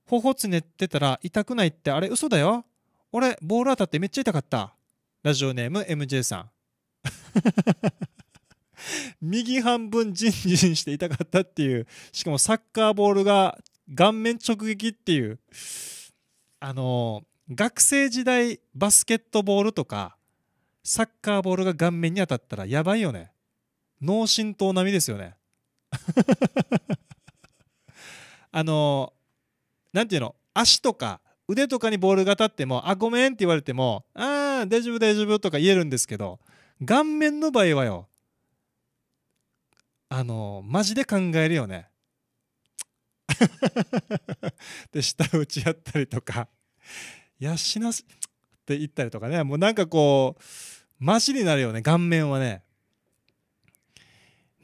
ほほつねってたら痛くないってあれ嘘だよ俺ボール当たってめっちゃ痛かったラジオネーム MJ さん 右半分ジンジンして痛かったっていうしかもサッカーボールが顔面直撃っていう、あの学生時代バスケットボールとかサッカーボールが顔面に当たったらやばいよね。脳震盪並みですよね。あの何なんていうの足とか腕とかにボールが当たっても「あごめん」って言われても「ああ大丈夫大丈夫」とか言えるんですけど顔面の場合はよあのマジで考えるよね。で舌打ち合ったりとか「やしなす」って言ったりとかねもうなんかこうマシになるよね顔面はね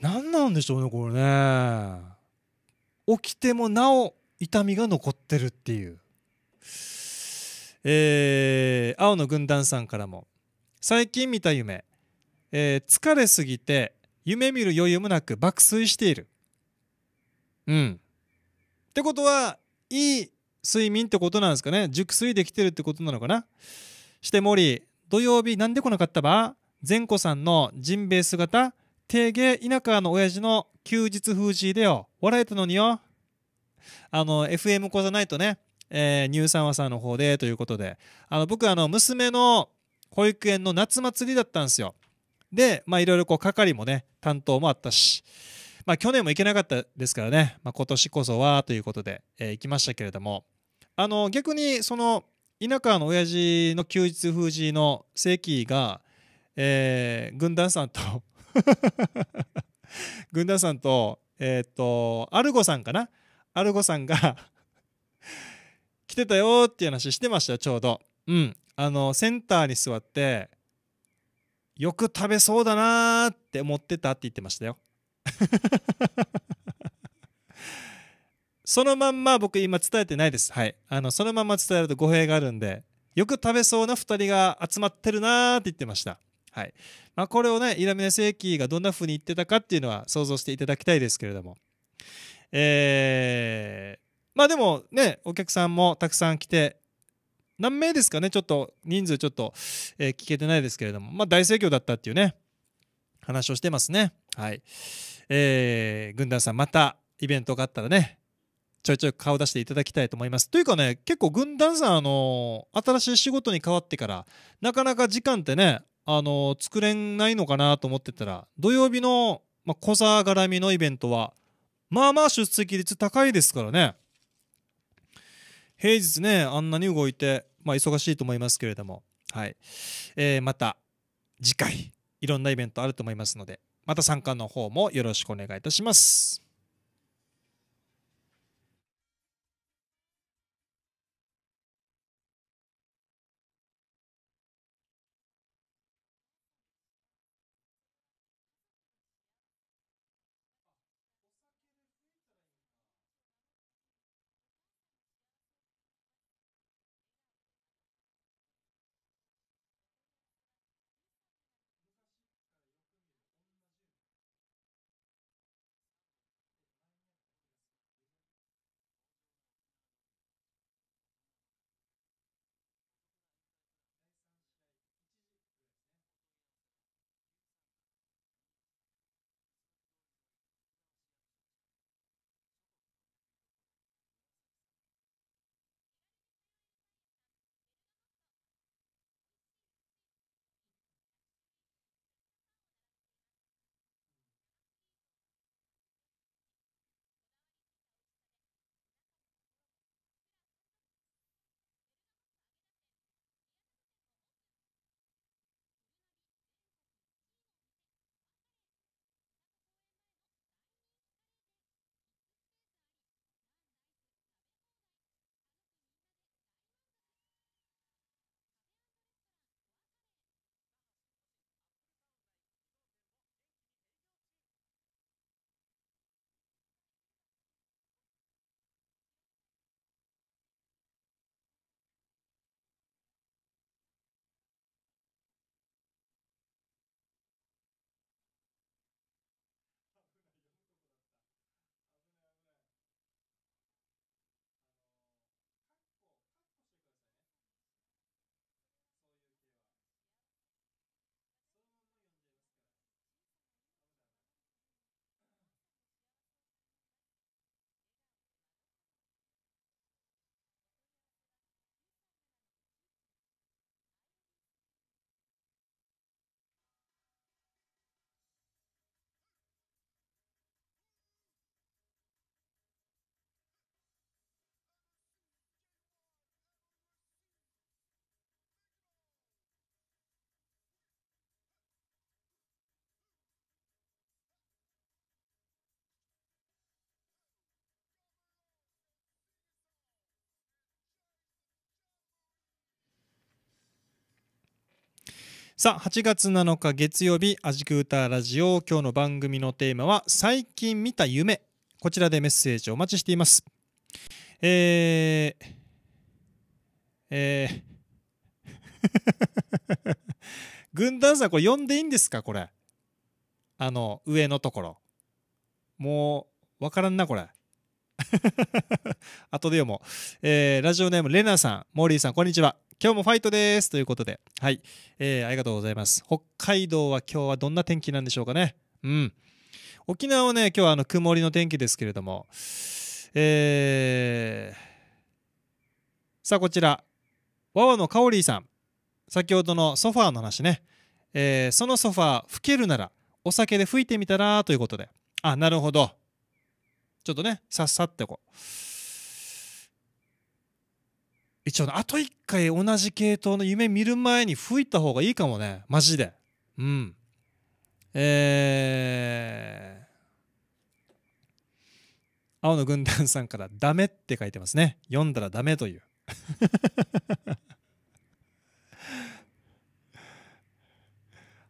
何なんでしょうねこれね起きてもなお痛みが残ってるっていうえー、青の軍団さんからも最近見た夢、えー、疲れすぎて夢見る余裕もなく爆睡しているうんってことはいい睡眠ってことなんですかね熟睡できてるってことなのかなして森土曜日なんで来なかったば善子さんのジンベエ姿定芸田舎の親父の休日風刺でよ笑えたのによあの FM 講座ないとね、えー、乳酸ワさんの方でということであの僕あの娘の保育園の夏祭りだったんですよでまあいろいろこう係もね担当もあったしまあ、去年も行けなかったですからね、まあ、今年こそはということで、えー、行きましたけれども、あの逆にその田舎の親父の休日封じの規が、えー、軍団さんと 軍団さんと、えー、っと、アルゴさんかなアルゴさんが来てたよっていう話してましたちょうど。うん。あの、センターに座って、よく食べそうだなーって思ってたって言ってましたよ。そのまんま僕今伝えてないです。はい。あの、そのまんま伝えると語弊があるんで、よく食べそうな2人が集まってるなーって言ってました。はい。まあ、これをね、イラミネキーがどんな風に言ってたかっていうのは想像していただきたいですけれども。えー、まあでもね、お客さんもたくさん来て、何名ですかね、ちょっと人数ちょっと、えー、聞けてないですけれども、まあ大盛況だったっていうね、話をしてますね。はい。えー、軍団さんまたイベントがあったらねちょいちょい顔出していただきたいと思います。というかね結構軍団さんあの新しい仕事に変わってからなかなか時間ってねあの作れないのかなと思ってたら土曜日の、まあ、小座絡みのイベントはまあまあ出席率高いですからね平日ねあんなに動いて、まあ、忙しいと思いますけれども、はいえー、また次回いろんなイベントあると思いますのでまた参加の方もよろしくお願いいたします。さあ8月7日月曜日「アジクーターラジオ」今日の番組のテーマは「最近見た夢」こちらでメッセージをお待ちしていますえー、えー 軍団さんこれ呼んでいいんですかこれあの上のところもう分からんなこれ 後で読もう。えー、ラジオネーム、レナさん、モーリーさん、こんにちは。今日もファイトですということで、はい、えー、ありがとうございます。北海道は今日はどんな天気なんでしょうかね。うん。沖縄はね、今日はあの曇りの天気ですけれども、えー、さあこちら、わわのかおりーさん、先ほどのソファーの話ね、えー、そのソファー、吹けるなら、お酒で吹いてみたらということで、あ、なるほど。ちょっとね、さっさってこう。一応、あと一回同じ系統の夢見る前に吹いた方がいいかもね。マジで。うん。えー、青の軍団さんからダメって書いてますね。読んだらダメという。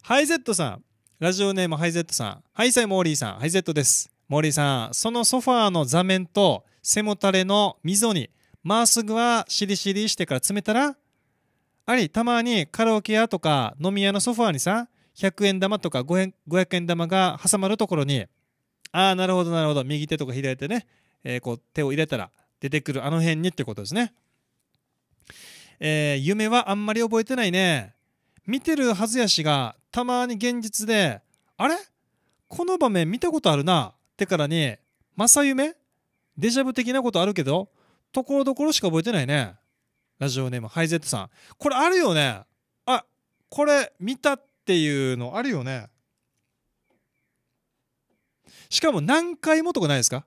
ハイゼットさん。ラジオネームハイゼットさん。ハイサイモーリーさん。ハイゼットです。森さんそのソファーの座面と背もたれの溝にまっすぐはしりしりしてから詰めたらありたまにカラオケ屋とか飲み屋のソファーにさ100円玉とか500円玉が挟まるところにああなるほどなるほど右手とか左手ね、えー、こう手を入れたら出てくるあの辺にってことですね、えー、夢はあんまり覚えてないね見てるはずやしがたまに現実であれこの場面見たことあるなってからに正夢デジャブ的なことあるけどところどころしか覚えてないねラジオネームハイゼットさんこれあるよねあこれ見たっていうのあるよねしかも何回もとかないですか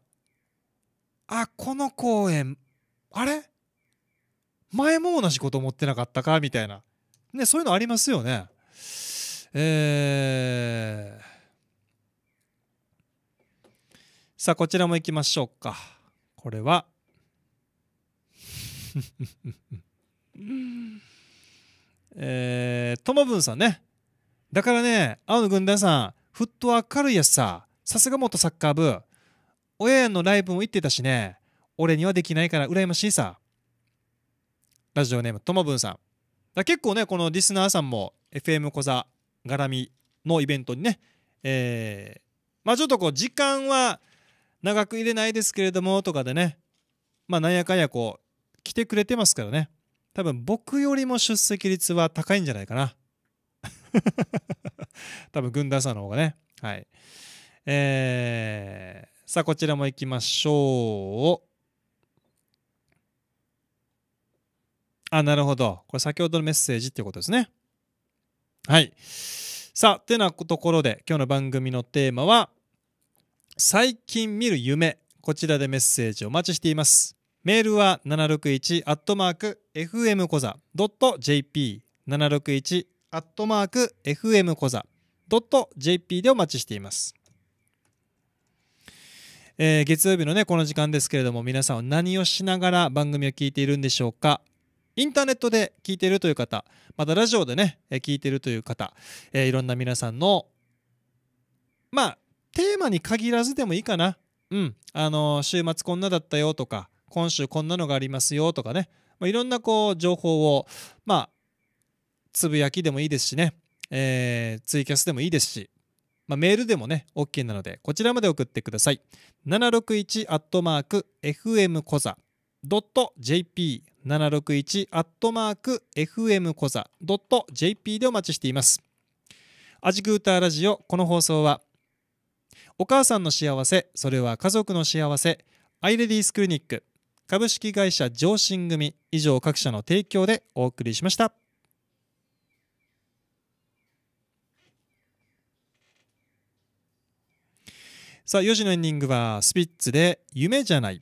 あこの公演あれ前も同じこと思ってなかったかみたいなねそういうのありますよねえーさあこちらもいきましょうかこれは えー、ともぶんさんねだからね青の軍団さんフットは明るいやつささすが元サッカー部親へのライブも行ってたしね俺にはできないから羨ましいさラジオネームともぶんさんだ結構ねこのリスナーさんも FM 小座絡みのイベントにねえー、まあちょっとこう時間は長く入れないですけれどもとかでね、まあなんやかんやこう、来てくれてますからね。多分僕よりも出席率は高いんじゃないかな。多分軍団さんの方がね。はい。えー、さあこちらも行きましょう。あ、なるほど。これ先ほどのメッセージっていうことですね。はい。さあ、てなところで今日の番組のテーマは、最近見る夢、こちらでメッセージお待ちしています。メールは 761-fmkoza.jp 761-fmkoza.jp でお待ちしています。えー、月曜日のね、この時間ですけれども、皆さんは何をしながら番組を聞いているんでしょうかインターネットで聞いているという方、またラジオでね、聞いているという方、えー、いろんな皆さんの、まあ、テーマに限らずでもいいかな。うん。あの、週末こんなだったよとか、今週こんなのがありますよとかね。まあ、いろんなこう、情報を、まあ、つぶやきでもいいですしね。えー、ツイキャスでもいいですし、まあ、メールでもね、OK なので、こちらまで送ってください。761-fmcoza.jp 7 6 1 f m c o j p でお待ちしています。アジクーターラジオ、この放送は、お母さんの幸せそれは家族の幸せアイレディースクリニック株式会社上進組以上各社の提供でお送りしましたさあ4時のエンディングはスピッツで「夢じゃない」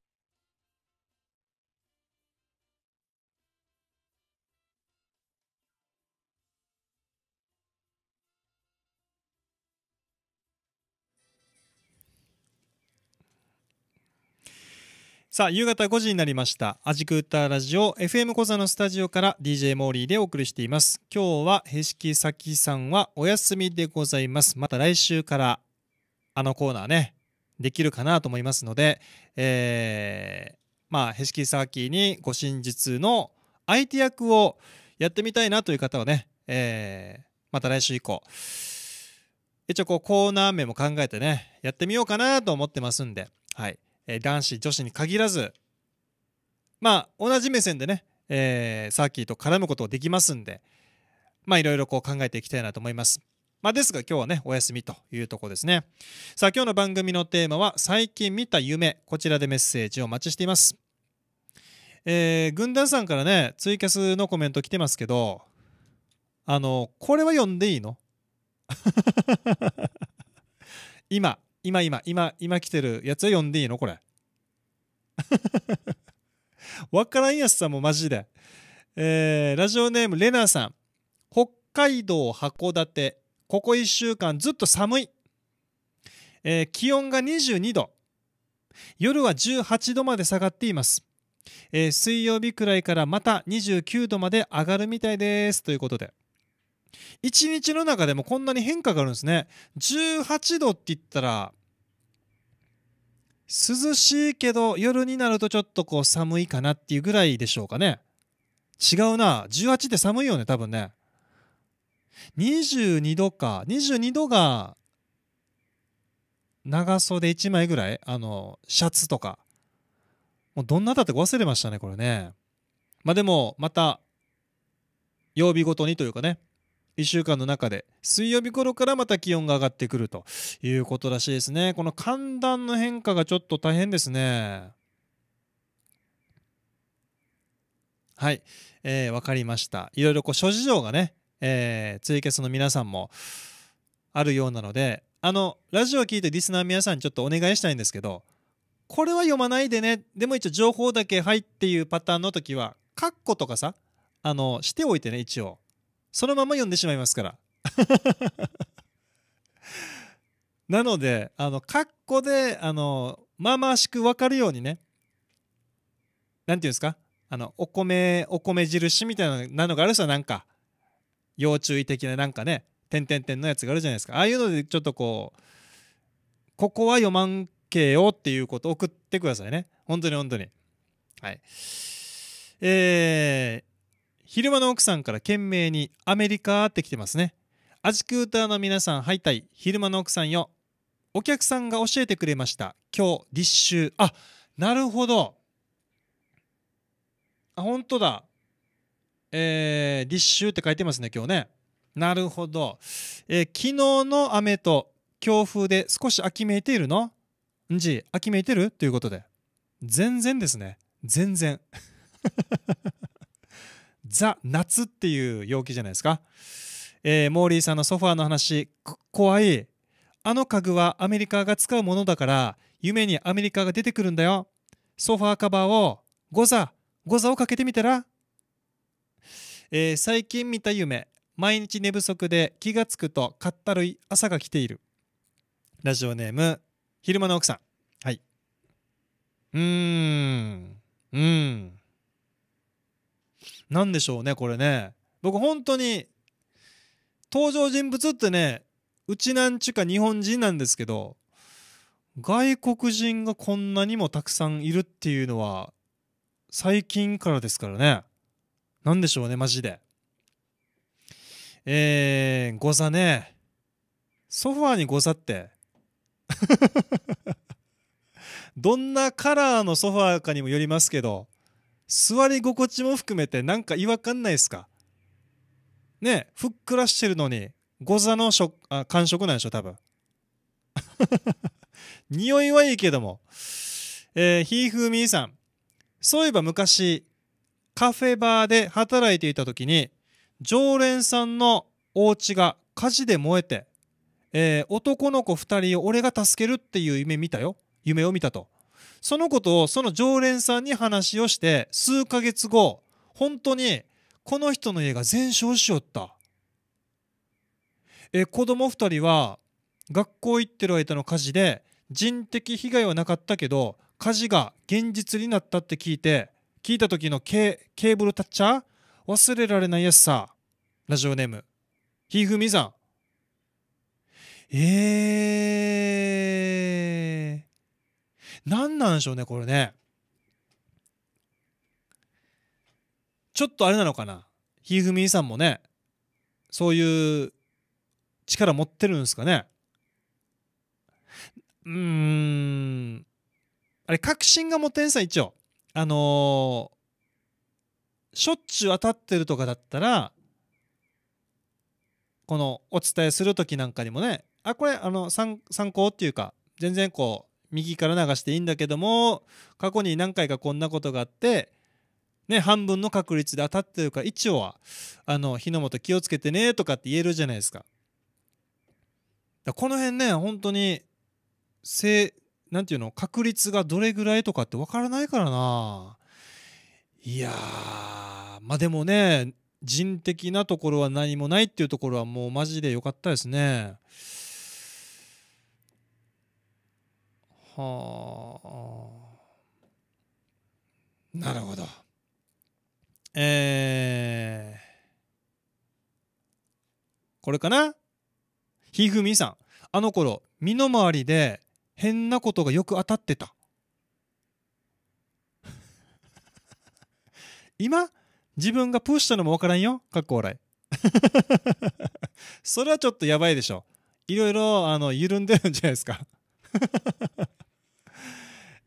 さあ、夕方5時になりました。アジクーターラジオ FM 小座のスタジオから DJ モーリーでお送りしています。今日は、へしきさきさんはお休みでございます。また来週から、あのコーナーね、できるかなと思いますので、えー、まあ、へしきさきにご真実の相手役をやってみたいなという方はね、えー、また来週以降、一応こうコーナー名も考えてね、やってみようかなと思ってますんで、はい。え男子女子に限らずまあ同じ目線でね、えー、サーキーと絡むことできますんでまあいろいろこう考えていきたいなと思います。まあ、ですが今日はねお休みというとこですね。さあ今日の番組のテーマは最近見た夢こちらでメッセージをお待ちしています。えー、軍団さんからねツイキャスのコメント来てますけどあのこれは読んでいいの 今今今今今来てるやつは読んでいいのこれ わからんやつさんもマジで、えー、ラジオネームレナーさん北海道函館ここ1週間ずっと寒い、えー、気温が22度夜は18度まで下がっていますえー、水曜日くらいからまた29度まで上がるみたいですということで1日の中でもこんなに変化があるんですね18度って言ったら涼しいけど夜になるとちょっとこう寒いかなっていうぐらいでしょうかね違うな18って寒いよね多分ね22度か22度が長袖1枚ぐらいあのシャツとかもうどんなだった忘れましたねこれねまあでもまた曜日ごとにというかね1週間の中で水曜日頃からまた気温が上がってくるということらしいですねこの寒暖の変化がちょっと大変ですねはい、えー、分かりましたいろいろこう諸事情がね、えー、ツイキャスの皆さんもあるようなのであのラジオを聞いてリスナー皆さんにちょっとお願いしたいんですけどこれは読まないでねでも一応情報だけ「入っていうパターンの時はカッコとかさあのしておいてね一応そのまま読んでしまいますから なのであのカッコであのまあまあしく分かるようにね何て言うんですかあのお米お米印みたいなのがある人はなんか要注意的ななんかね点々点のやつがあるじゃないですかああいうのでちょっとこうここは読まんけよっていうこと送ってくださいね本当に本当にはいえー、昼間の奥さんから懸命にアメリカって来てますね。アジクーターの皆さん、はいたい昼間の奥さんよ。お客さんが教えてくれました。今日、立秋。あ、なるほど。あ、本当だ。えー、立秋って書いてますね、今日ね。なるほど。えー、昨日の雨と強風で少し秋めいているのんじ、秋めいてるということで。全然ですね。全然。ザ・夏っていう陽気じゃないですか、えー、モーリーさんのソファーの話怖いあの家具はアメリカが使うものだから夢にアメリカが出てくるんだよソファーカバーをゴザゴザをかけてみたら、えー、最近見た夢毎日寝不足で気がつくとかったるい朝が来ているラジオネーム昼間の奥さんはいうんうん何でしょうねこれね僕本当に登場人物ってねうちなんちゅうか日本人なんですけど外国人がこんなにもたくさんいるっていうのは最近からですからね何でしょうねマジでえー、ござねソファーにござって どんなカラーのソファーかにもよりますけど座り心地も含めてなんか違和感ないですかねふっくらしてるのにござの食あ感触なんでしょ多分 匂いはいいけどもえー、ひーふーみーさんそういえば昔カフェバーで働いていた時に常連さんのお家が火事で燃えて、えー、男の子二人を俺が助けるっていう夢見たよ夢を見たとそのことをその常連さんに話をして数ヶ月後本当にこの人の家が全焼しよったえ子供二人は学校行ってる間の火事で人的被害はなかったけど火事が現実になったって聞いて聞いた時のケケーブルタッチャー忘れられないやつさラジオネームひふみさんえー何なんでしょうねこれねちょっとあれなのかなひふみさんもねそういう力持ってるんですかねうーんあれ確信が持てんさ一応あのー、しょっちゅう当たってるとかだったらこのお伝えする時なんかにもねあこれあの参考っていうか全然こう右から流していいんだけども過去に何回かこんなことがあって、ね、半分の確率で当たってるから一応はあの火の元気をつけてねとかって言えるじゃないですか。だこの辺ね本当にせなんていうの確率がどれぐらいとかってわからないからないやまあでもね人的なところは何もないっていうところはもうマジで良かったですね。はあなるほどえー、これかなひふみさんあの頃身の回りで変なことがよく当たってた 今自分がプッシュしたのも分からんよかっこ笑い それはちょっとやばいでしょいろいろあの緩んでるんじゃないですか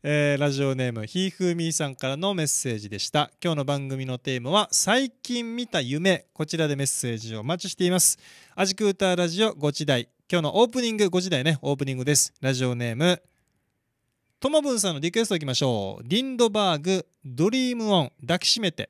えー、ラジオネームひーふーみーさんからのメッセージでした今日の番組のテーマは最近見た夢こちらでメッセージをお待ちしていますアジクーターラジオ5時台今日のオープニング5時台ねオープニングですラジオネームともぶんさんのリクエストいきましょうリンドバーグドリームオン抱きしめて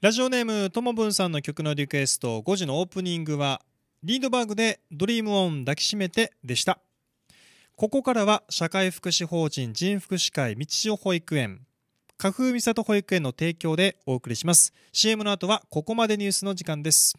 ラジオネームともぶんさんの曲のリクエスト5時のオープニングはリードバーグで「ドリームオン抱きしめて」でしたここからは社会福祉法人人福祉会道代保育園花風美里保育園の提供でお送りします CM の後はここまでニュースの時間です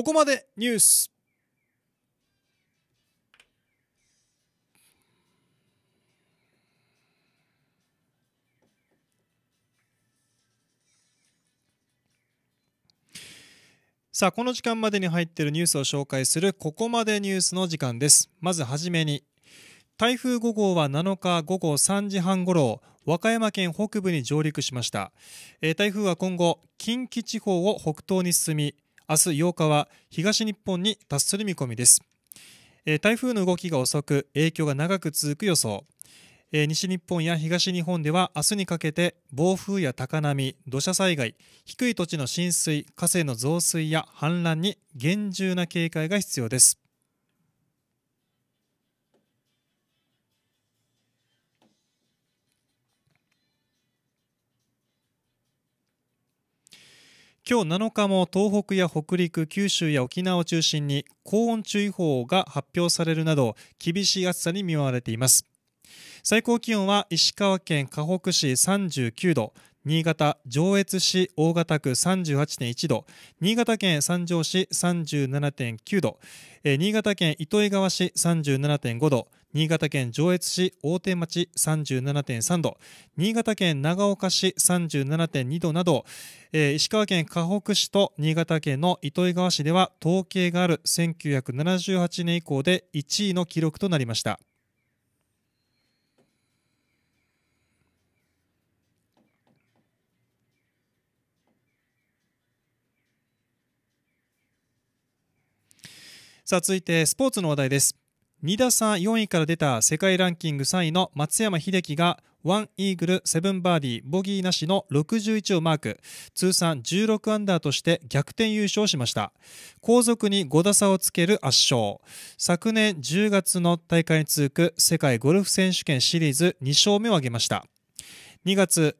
ここまでニュースさあこの時間までに入っているニュースを紹介するここまでニュースの時間ですまずはじめに台風5号は7日午後3時半ごろ和歌山県北部に上陸しました、えー、台風は今後近畿地方を北東に進み明日8日は東日本に達する見込みです、台風の動きが遅く影響が長く続く予想、西日本や東日本では明日にかけて暴風や高波土砂災害低い土地の浸水河川の増水や氾濫に厳重な警戒が必要です今日7日も東北や北陸、九州や沖縄を中心に高温注意報が発表されるなど厳しい暑さに見舞われています最高気温は石川県河北市39度新潟上越市大型区38.1度新潟県三条市37.9度新潟県糸魚川市37.5度新潟県上越市大手町37.3度、新潟県長岡市37.2度など、えー、石川県河北市と新潟県の糸魚川市では統計がある1978年以降で1位の記録となりました。さあ続いてスポーツの話題です。2打差4位から出た世界ランキング3位の松山英樹が1イーグル7バーディーボギーなしの61をマーク通算16アンダーとして逆転優勝しました後続に5打差をつける圧勝昨年10月の大会に続く世界ゴルフ選手権シリーズ2勝目を挙げました2月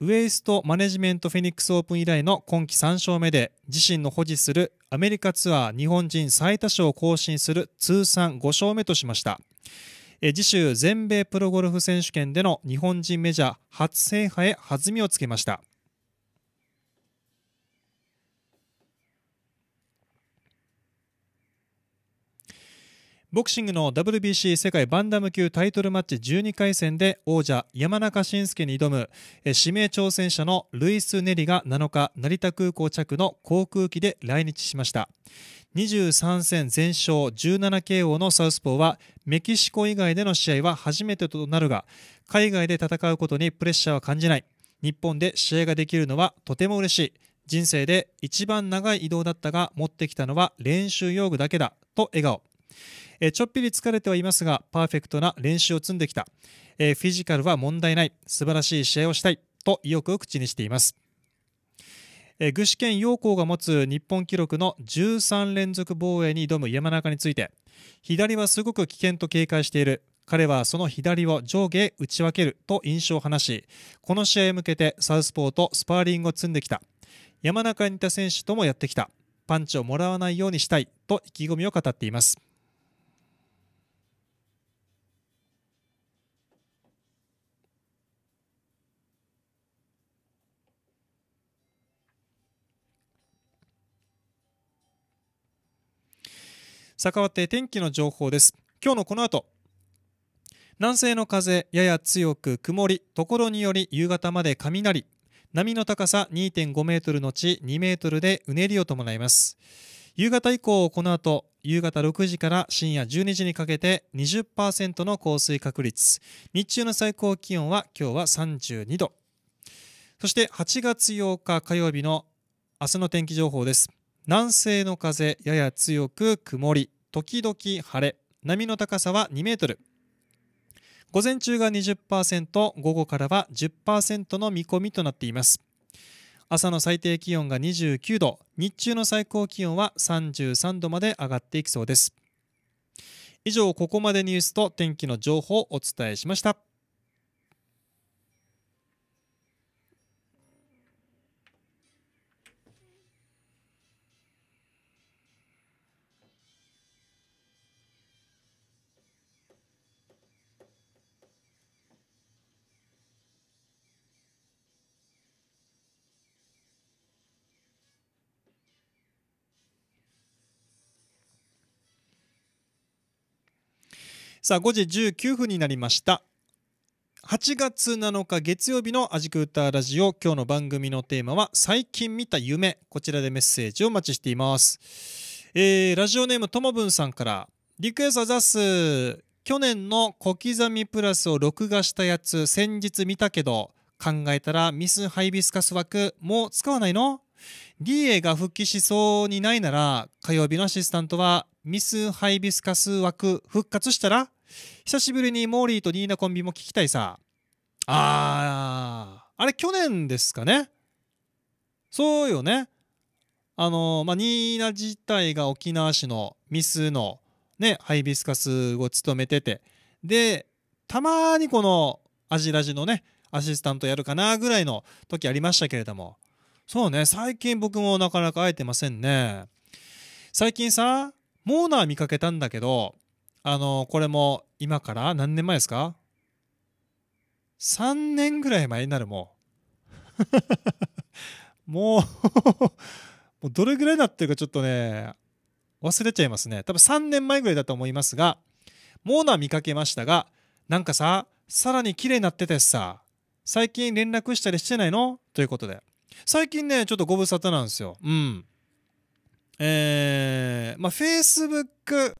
ウエストマネジメントフェニックスオープン以来の今季3勝目で自身の保持するアメリカツアー日本人最多勝を更新する通算5勝目としました次週全米プロゴルフ選手権での日本人メジャー初制覇へ弾みをつけましたボクシングの WBC 世界バンダム級タイトルマッチ12回戦で王者山中伸介に挑む指名挑戦者のルイス・ネリが7日成田空港着の航空機で来日しました23戦全勝 17KO のサウスポーはメキシコ以外での試合は初めてとなるが海外で戦うことにプレッシャーは感じない日本で試合ができるのはとても嬉しい人生で一番長い移動だったが持ってきたのは練習用具だけだと笑顔えちょっぴり疲れてはいますが、パーフェクトな練習を積んできた、えフィジカルは問題ない、素晴らしい試合をしたいと意欲を口にしています。え具志堅陽光が持つ日本記録の13連続防衛に挑む山中について左はすごく危険と警戒している彼はその左を上下へ打ち分けると印象を話しこの試合へ向けてサウスポーとスパーリングを積んできた山中に似た選手ともやってきたパンチをもらわないようにしたいと意気込みを語っていますさかわって天気の情報です今日のこの後南西の風やや強く曇りところにより夕方まで雷波の高さ2.5メートルのち2メートルでうねりを伴います夕方以降この後夕方6時から深夜12時にかけて20%の降水確率日中の最高気温は今日は32度そして8月8日火曜日の明日の天気情報です南西の風やや強く曇り時々晴れ波の高さは2メートル午前中が20%午後からは10%の見込みとなっています朝の最低気温が29度日中の最高気温は33度まで上がっていきそうです以上ここまでニュースと天気の情報をお伝えしましたさあ5時19分になりました8月7日月曜日のアジクーターラジオ今日の番組のテーマは最近見た夢こちらでメッセージをお待ちしています、えー、ラジオネームともぶんさんからリクエストあざす去年の小刻みプラスを録画したやつ先日見たけど考えたらミスハイビスカス枠もう使わないの ?DA が復帰しそうにないなら火曜日のアシスタントはミス・ハイビスカス枠復活したら久しぶりにモーリーとニーナコンビも聞きたいさあーあれ去年ですかねそうよねあのまあ、ニーナ自体が沖縄市のミスのねハイビスカスを務めててでたまにこのアジラジのねアシスタントやるかなぐらいの時ありましたけれどもそうね最近僕もなかなか会えてませんね最近さモーナー見かけたんだけど、あの、これも今から何年前ですか ?3 年ぐらい前になるも う。もうもうどれぐらいになってるかちょっとね、忘れちゃいますね。多分3年前ぐらいだと思いますが、モーナー見かけましたが、なんかさ、さらに綺麗になっててさ、最近連絡したりしてないのということで。最近ね、ちょっとご無沙汰なんですよ。うん。えー、まあ、Facebook、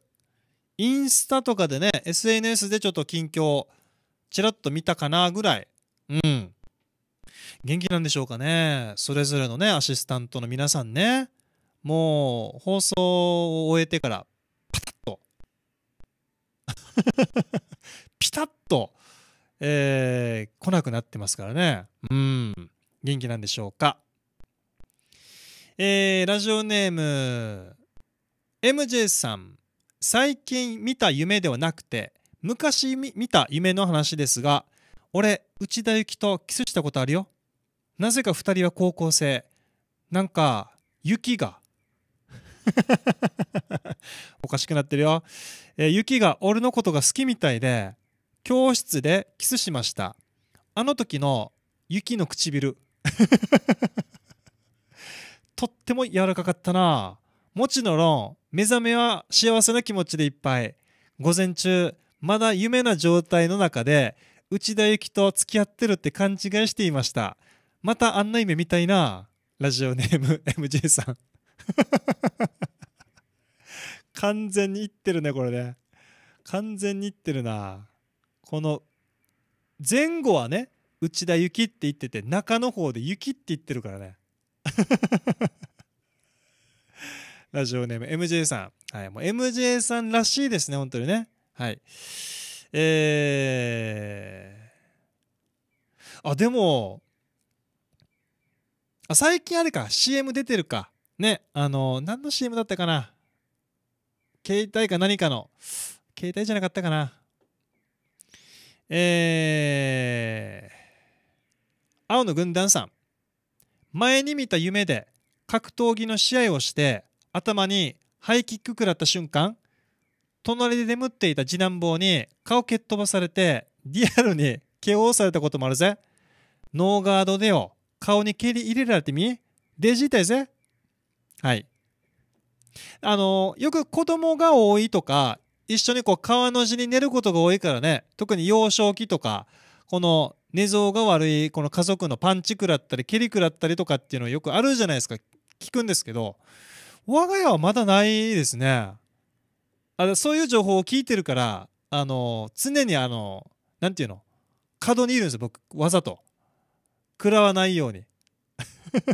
インスタとかでね、SNS でちょっと近況、ちらっと見たかなぐらい、うん。元気なんでしょうかね。それぞれのね、アシスタントの皆さんね、もう、放送を終えてから、パタッと、ピタッと、えー、来なくなってますからね。うん。元気なんでしょうか。えー、ラジオネーム MJ さん最近見た夢ではなくて昔見た夢の話ですが俺内田有紀とキスしたことあるよなぜか2人は高校生なんか雪が おかしくなってるよ、えー、雪が俺のことが好きみたいで教室でキスしましたあの時の雪の唇とっても柔らかかったな。もちのろん、目覚めは幸せな気持ちでいっぱい。午前中、まだ夢な状態の中で、内田ゆきと付き合ってるって勘違いしていました。またあんな夢見たいな。ラジオネーム MJ さん 完全にいってるね、これね。完全にいってるな。この、前後はね、内田ゆきって言ってて、中の方でゆきって言ってるからね。ラジオネーム MJ さん。はい、もう MJ さんらしいですね、本当にね。はい。えー、あ、でも、あ、最近あれか、CM 出てるか。ね、あの、何の CM だったかな。携帯か何かの。携帯じゃなかったかな。えー、青の軍団さん。前に見た夢で格闘技の試合をして頭にハイキック食らった瞬間隣で眠っていた次男坊に顔蹴っ飛ばされてリアルに KO されたこともあるぜノーガードでよ顔に蹴り入れられてみデジ痛いぜはいあのよく子供が多いとか一緒にこう川の字に寝ることが多いからね特に幼少期とかこの寝相が悪いこの家族のパンチ食らったり蹴り食らったりとかっていうのよくあるじゃないですか聞くんですけど我が家はまだないですねあそういう情報を聞いてるからあの常にあの何て言うの角にいるんですよ僕わざと食らわないように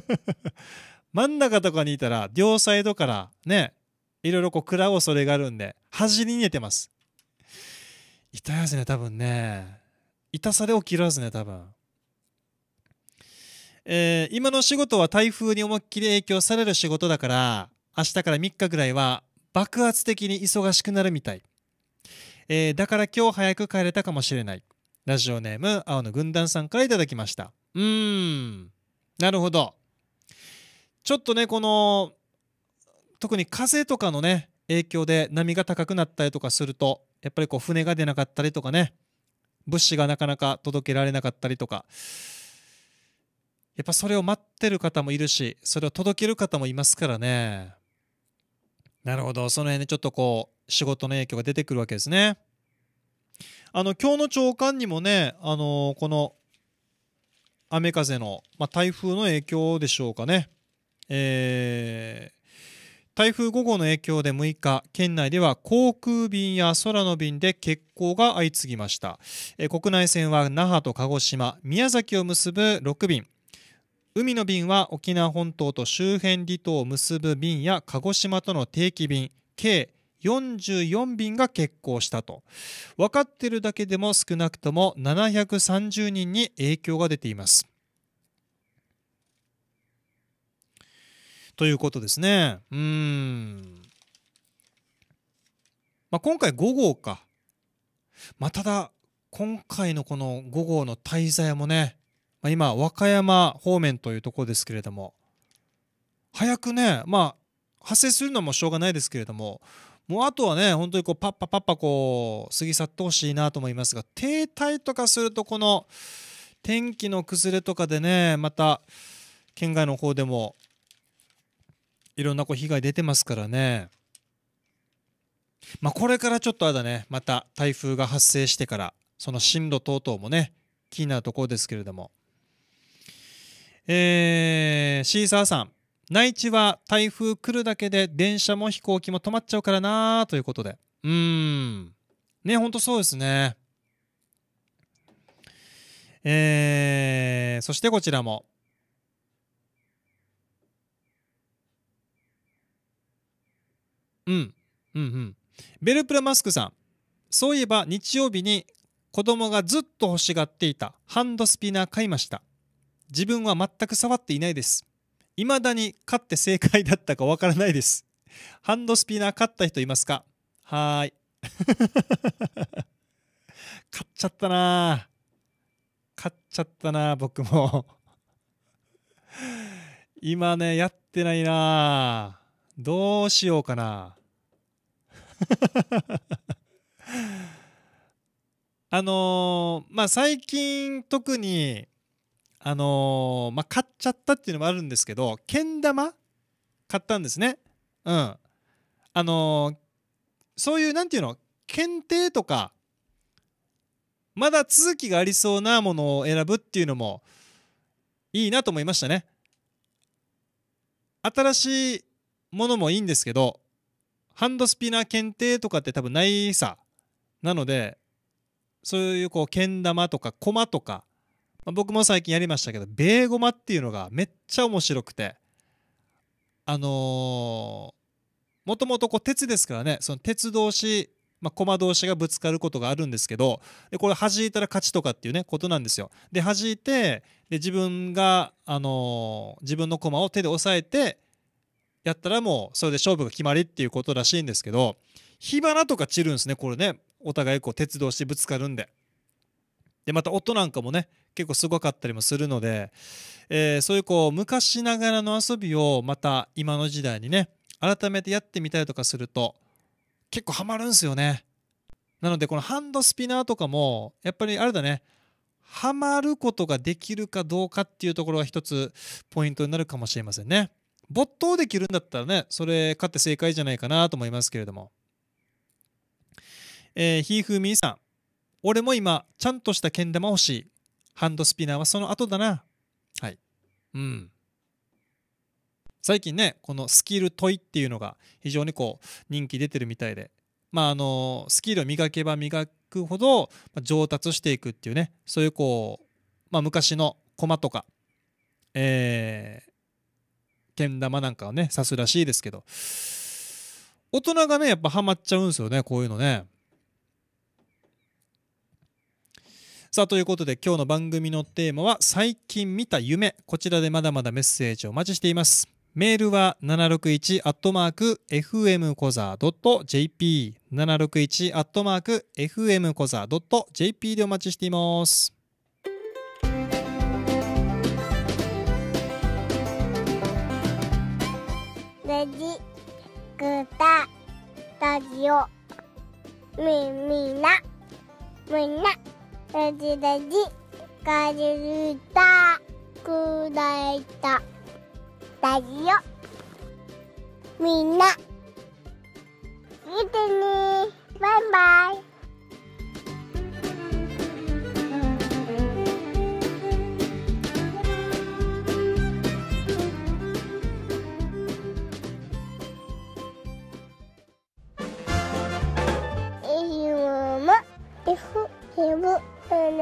真ん中とかにいたら両サイドからねいろいろこう食らう恐れがあるんで端に逃げてます痛いですね多分ね痛さで起きるはずね、多分。えー、今の仕事は台風に思いっきり影響される仕事だから、明日から3日ぐらいは爆発的に忙しくなるみたい。えー、だから今日早く帰れたかもしれない。ラジオネーム、青の軍団さんから頂きました。うーん。なるほど。ちょっとね、この、特に風とかのね、影響で波が高くなったりとかすると、やっぱりこう船が出なかったりとかね、物資がなかなか届けられなかったりとかやっぱそれを待ってる方もいるしそれを届ける方もいますからねなるほどその辺でちょっとこう仕事の影響が出てくるわけですねあの今日の朝刊にもねあのこの雨風の、まあ、台風の影響でしょうかねえー台風5号の影響で6日県内では航空便や空の便で欠航が相次ぎました国内線は那覇と鹿児島宮崎を結ぶ6便海の便は沖縄本島と周辺離島を結ぶ便や鹿児島との定期便計44便が欠航したと分かっているだけでも少なくとも730人に影響が出ていますということですね。うん。まあ、今回5号か。まあ、ただ、今回のこの5号の滞在もね、まあ、今、和歌山方面というところですけれども、早くね、まあ、発生するのもしょうがないですけれども、もうあとはね、本当にこうパッパパッパこう過ぎ去ってほしいなと思いますが、停滞とかすると、この天気の崩れとかでね、また県外の方でもいろんなこう被害出てますからね。まあ、これからちょっとあれだね、また台風が発生してから、その進路等々もね、気になるところですけれども。えー、シーサーさん、内地は台風来るだけで電車も飛行機も止まっちゃうからなということで。うーん。ね、ほんとそうですね。えー、そしてこちらも、うん。うんうん。ベルプラマスクさん。そういえば日曜日に子供がずっと欲しがっていたハンドスピナー買いました。自分は全く触っていないです。未だに買って正解だったかわからないです。ハンドスピナー買った人いますかはーい。買っちゃったな買っちゃったな僕も今ね、やってないなどうしようかな あのー、まあ最近特にあのー、まあ買っちゃったっていうのもあるんですけどけん玉買ったんですねうんあのー、そういうなんていうの検定とかまだ続きがありそうなものを選ぶっていうのもいいなと思いましたね新しいものもいいんですけどハンドスピナー検定とかって多分ないさなのでそういうこうけん玉とかコマとか、まあ、僕も最近やりましたけどベーゴマっていうのがめっちゃ面白くてあのー、もともとこう鉄ですからねその鉄同士まあ、駒同士がぶつかることがあるんですけどでこれ弾いたら勝ちとかっていうねことなんですよ。で弾いてで自分が、あのー、自分の駒を手で押さえてやったらもうそれで勝負が決まりっていうことらしいんですけど火花とか散るんですねこれねお互いこう鉄道してぶつかるんで。でまた音なんかもね結構すごかったりもするので、えー、そういうこう昔ながらの遊びをまた今の時代にね改めてやってみたりとかすると結構ハマるんすよね。なのでこのハンドスピナーとかもやっぱりあれだねハマることができるかどうかっていうところが一つポイントになるかもしれませんね。没頭できるんだったらね、それ買って正解じゃないかなと思いますけれども。えー、ひーふーみーさん。俺も今、ちゃんとしたけん玉欲しい。ハンドスピナーはその後だな。はい。うん。最近ね、このスキル問いっていうのが非常にこう人気出てるみたいで、まああの、スキルを磨けば磨くほど上達していくっていうね、そういうこう、まあ昔の駒とか、えー、けん玉なんかをね刺すらしいですけど大人がねやっぱハマっちゃうんですよねこういうのねさあということで今日の番組のテーマは最近見た夢こちらでまだまだメッセージをお待ちしていますメールは 761-fmcoza.jp761-fmcoza.jp でお待ちしていますレジグタラジオみみなみんなレジレジジルタラジオみんな見てねバイバイ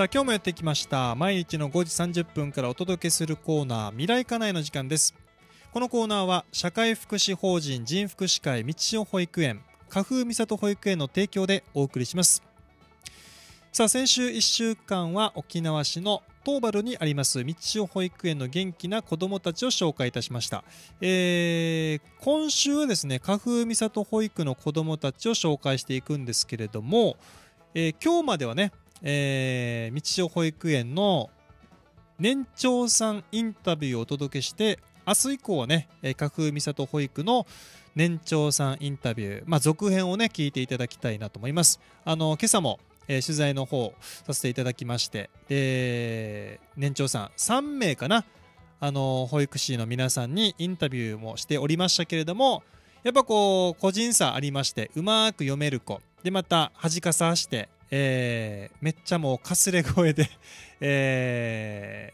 さあ今日もやってきました毎日の5時30分からお届けするコーナー未来課内の時間ですこのコーナーは社会福祉法人人福祉会道代保育園花風美里保育園の提供でお送りしますさあ先週1週間は沖縄市の東原にあります道潮保育園の元気な子どもたちを紹介いたしました、えー、今週はですね花風美里保育の子どもたちを紹介していくんですけれどもえー、今日まではねえー、道保育園の年長さんインタビューをお届けして明日以降はね架空三里保育の年長さんインタビュー、まあ、続編をね聞いていただきたいなと思いますあの今朝も、えー、取材の方させていただきましてで年長さん3名かなあの保育士の皆さんにインタビューもしておりましたけれどもやっぱこう個人差ありましてうまく読める子でまた恥かさしてえー、めっちゃもうかすれ声で え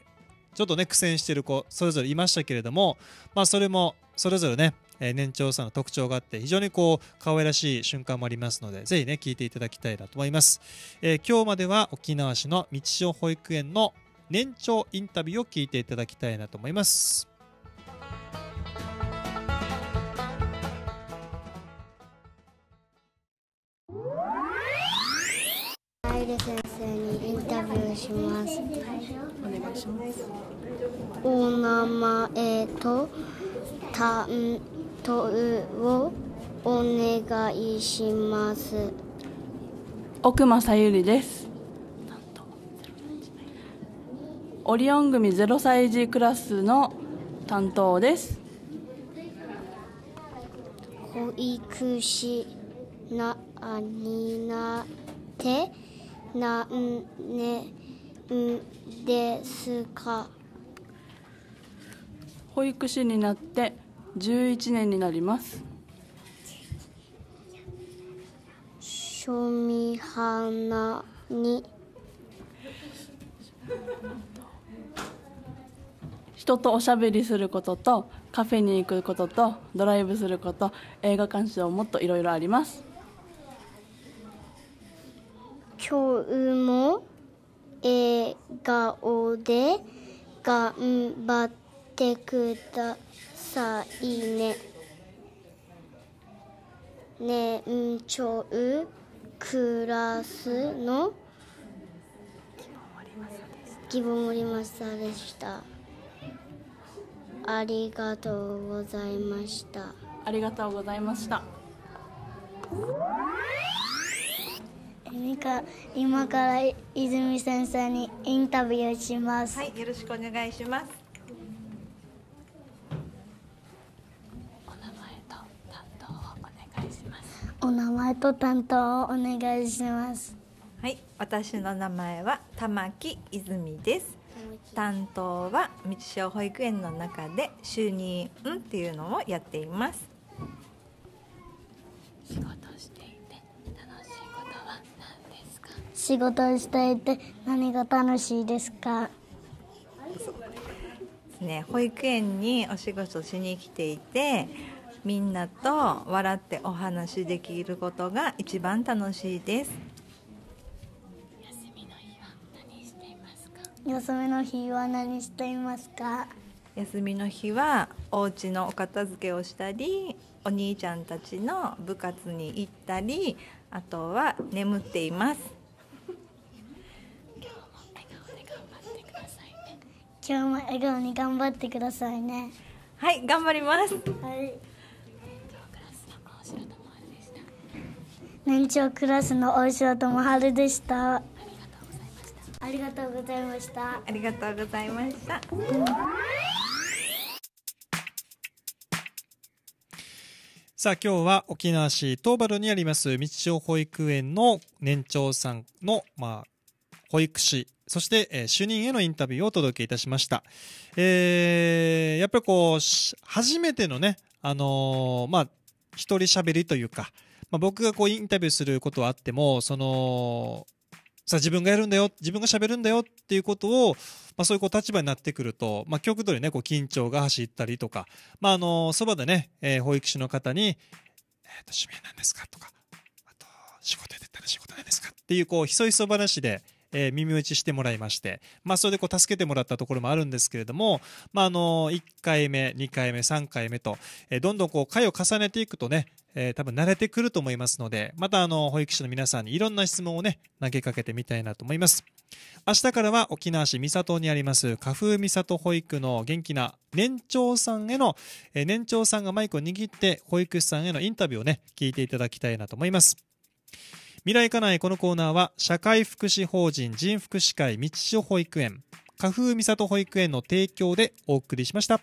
ー、ちょっとね苦戦してる子それぞれいましたけれども、まあ、それもそれぞれね、年長さんの特徴があって非常にこう可愛らしい瞬間もありますのでぜひね聞いていただきたいなと思います、え今日までは沖縄市の道上保育園の年長インタビューを聞いていただきたいなと思いますします。お願いします。お名前と担当をお願いします。奥間さゆりです。オリオン組ゼロ歳児クラスの担当です。保育士なになってなんねんですか保育士になって11年になります庶民派に人とおしゃべりすることとカフェに行くこととドライブすること映画鑑賞もっといろいろあります今日も笑顔で頑張ってくださいね。年長クラスの希望森マスターでした。ありがとうございました。ありがとうございました。何か今から泉先生にインタビューします。はい、よろしくお願いします。お名前と担当をお願いします。お名前と担当をお願いします。はい、私の名前は玉木泉です。担当は道小保育園の中で就任っていうのをやっています。仕事して仕事をしていて何が楽しいですかね、保育園にお仕事しに来ていてみんなと笑ってお話しできることが一番楽しいです休みの日は何していますか休みの日は何していますか休みの日はお家のお片付けをしたりお兄ちゃんたちの部活に行ったりあとは眠っています今日も笑顔に頑張ってくださいねはい頑張りますはい年長クラスの大城智春でしたありがとうございましたありがとうございましたありがとうございましたさあ今日は沖縄市東原にあります道町保育園の年長さんの、まあ、保育士そして、えー、主任へのインタビューをお届けいたしました。えー、やっぱりこう、初めてのね、あのー、まあ、一人喋りというか、まあ、僕がこうインタビューすることはあっても、その、さあ自分がやるんだよ、自分が喋るんだよっていうことを、まあ、そういうこう立場になってくると、まあ、極度にね、こう緊張が走ったりとか、まあ、あの、そばでね、えー、保育士の方に、えっ、と、趣味は何ですかとか、あと、仕事やってたら仕事ないですかっていう、こう、ひそひそ話で、えー、耳打ちしてもらいまして、まあ、それでこう助けてもらったところもあるんですけれども、まあ、あの1回目、2回目、3回目と、えー、どんどんこう回を重ねていくとね、えー、多分慣れてくると思いますので、またあの保育士の皆さんにいろんな質問をね、投げかけてみたいなと思います。明日からは沖縄市三郷にあります花風三郷保育の元気な年長さんへの、えー、年長さんがマイクを握って保育士さんへのインタビューをね、聞いていただきたいなと思います。未来家内このコーナーは社会福祉法人人福祉会道所保育園花風美里保育園の提供でお送りしました。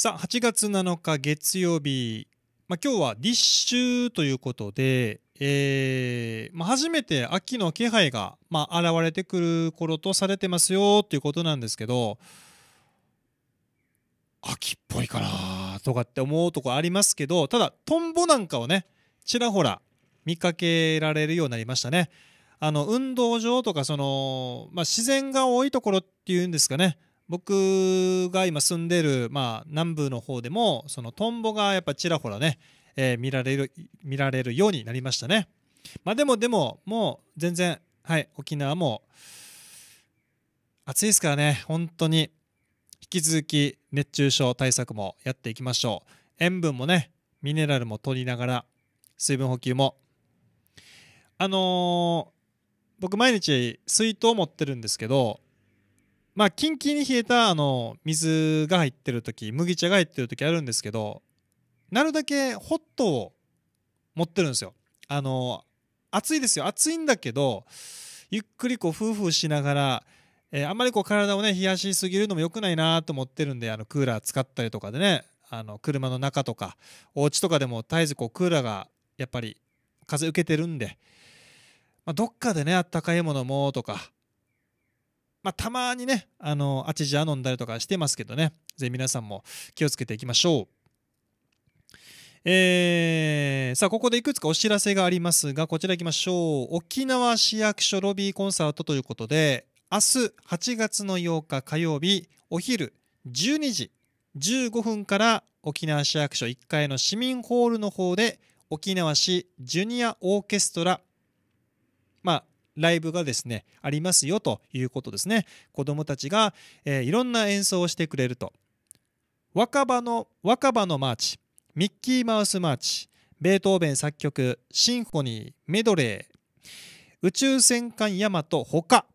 さあ、8月7日月曜日、まあ、今日は立秋ということで、えー、まあ、初めて秋の気配が、まあ、現れてくる頃とされてますよということなんですけど、秋っぽいかなとかって思うとこありますけど、ただ、トンボなんかをね、ちらほら見かけられるようになりましたね。あの、運動場とか、その、まあ、自然が多いところっていうんですかね。僕が今住んでる、まあ、南部の方でもそのトンボがやっぱちらほらね、えー、見られる見られるようになりましたね。まあ、でもでももう全然、はい、沖縄も暑いですからね本当に引き続き熱中症対策もやっていきましょう塩分もねミネラルも取りながら水分補給もあのー、僕毎日水筒持ってるんですけどまあキンキンに冷えたあの水が入ってる時麦茶が入ってる時あるんですけどなるだけホットを持ってるんですよあの暑いですよ暑いんだけどゆっくりこうフーフーしながら、えー、あんまりこう体をね冷やしすぎるのも良くないなと思ってるんであのクーラー使ったりとかでねあの車の中とかお家とかでも絶えずこうクーラーがやっぱり風受けてるんで、まあ、どっかでねあったかいものもとかまあ、たまにね、あの、アチジア飲んだりとかしてますけどね、ぜひ皆さんも気をつけていきましょう。えー、さあ、ここでいくつかお知らせがありますが、こちらいきましょう。沖縄市役所ロビーコンサートということで、明日8月の8日火曜日、お昼12時15分から沖縄市役所1階の市民ホールの方で、沖縄市ジュニアオーケストラライブがですねありますよということですね子どもたちが、えー、いろんな演奏をしてくれると若葉の若葉のマーチミッキーマウスマーチベートーベン作曲シンフォニーメドレー宇宙戦艦ヤマトほか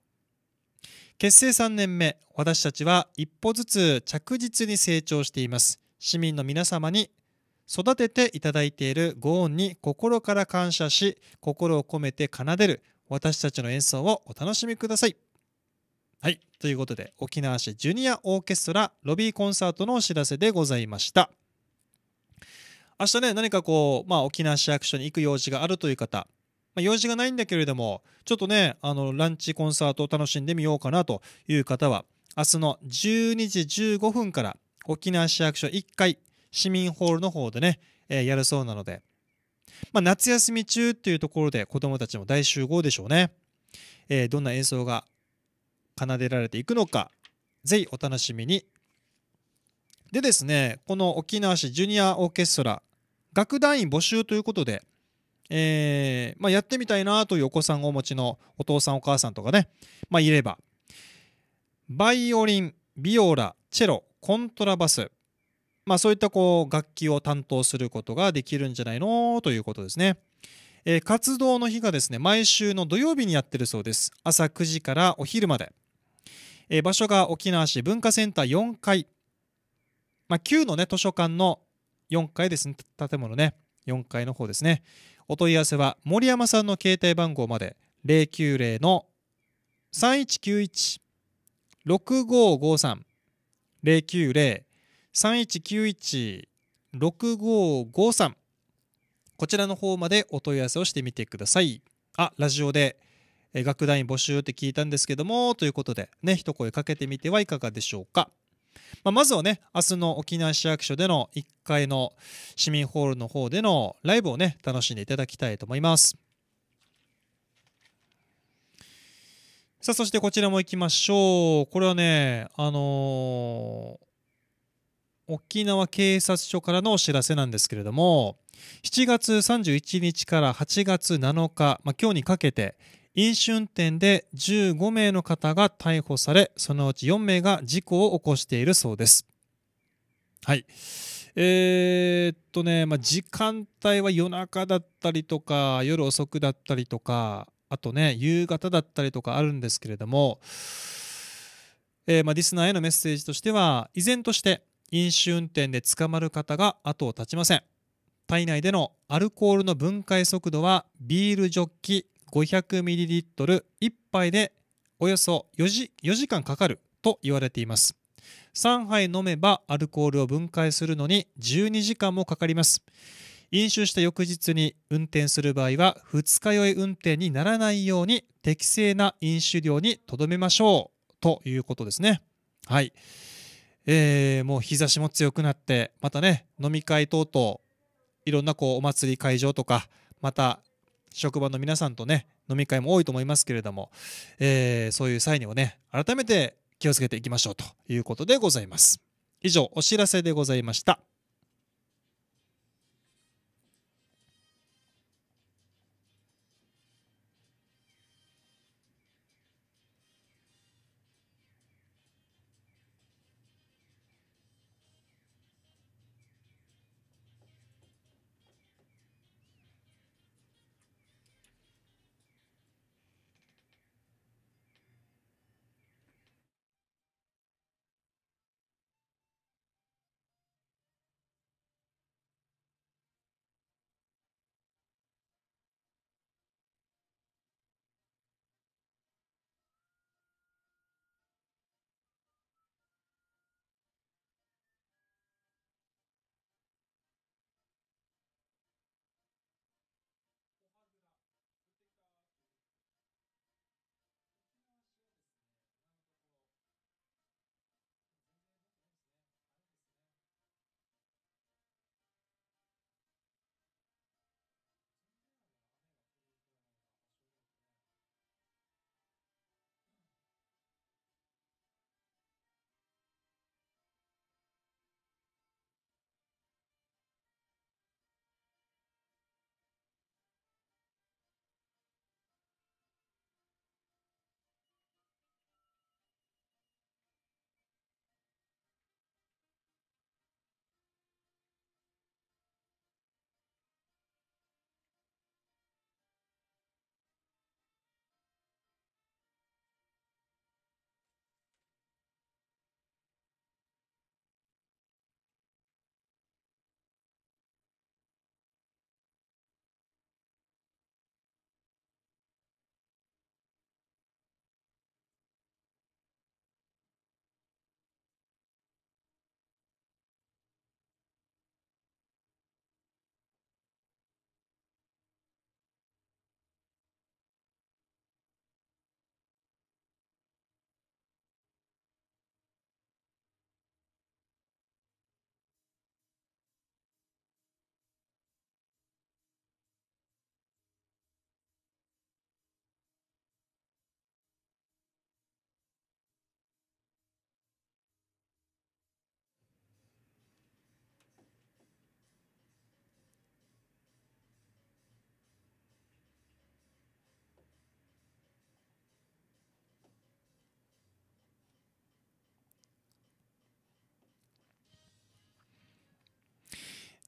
結成3年目私たちは一歩ずつ着実に成長しています市民の皆様に育てていただいているご恩に心から感謝し心を込めて奏でる私たちの演奏をお楽しみください。はい。ということで、沖縄市ジュニアオーケストラロビーコンサートのお知らせでございました。明日ね、何かこう、まあ、沖縄市役所に行く用事があるという方、まあ、用事がないんだけれども、ちょっとね、あの、ランチコンサートを楽しんでみようかなという方は、明日の12時15分から沖縄市役所1階市民ホールの方でね、えー、やるそうなので、まあ、夏休み中っていうところで子どもたちも大集合でしょうね、えー、どんな演奏が奏でられていくのかぜひお楽しみにでですねこの沖縄市ジュニアオーケストラ楽団員募集ということで、えー、まあ、やってみたいなというお子さんをお持ちのお父さんお母さんとかね、まあ、いればバイオリンビオラチェロコントラバスまあ、そういったこう楽器を担当することができるんじゃないのということですね。えー、活動の日がですね毎週の土曜日にやってるそうです朝9時からお昼まで、えー、場所が沖縄市文化センター4階、まあ、旧のね図書館の4階ですね建物ね4階の方ですねお問い合わせは森山さんの携帯番号まで090の3191 6553 090 3191-6553こちらの方までお問い合わせをしてみてください。あ、ラジオで楽団員募集って聞いたんですけどもということでね一声かけてみてはいかがでしょうか、まあ、まずはね明日の沖縄市役所での1階の市民ホールの方でのライブをね楽しんでいただきたいと思いますさあそしてこちらも行きましょうこれはねあの沖縄警察署からのお知らせなんですけれども7月31日から8月7日、まあ、今日にかけて飲酒運転で15名の方が逮捕されそのうち4名が事故を起こしているそうです。はいえー、っとね、まあ、時間帯は夜中だったりとか夜遅くだったりとかあとね夕方だったりとかあるんですけれども、えー、まあ、リスナーへのメッセージとしては依然として飲酒運転で捕まる方が後を絶ちません体内でのアルコールの分解速度はビールジョッキ 500ml1 杯でおよそ 4, 時4時間かかると言われています3杯飲めばアルコールを分解するのに12時間もかかります飲酒した翌日に運転する場合は二日酔い運転にならないように適正な飲酒量にとどめましょうということですねはいえー、もう日差しも強くなってまたね飲み会等々いろんなこうお祭り会場とかまた職場の皆さんとね飲み会も多いと思いますけれども、えー、そういう際にはね改めて気をつけていきましょうということでございます以上お知らせでございました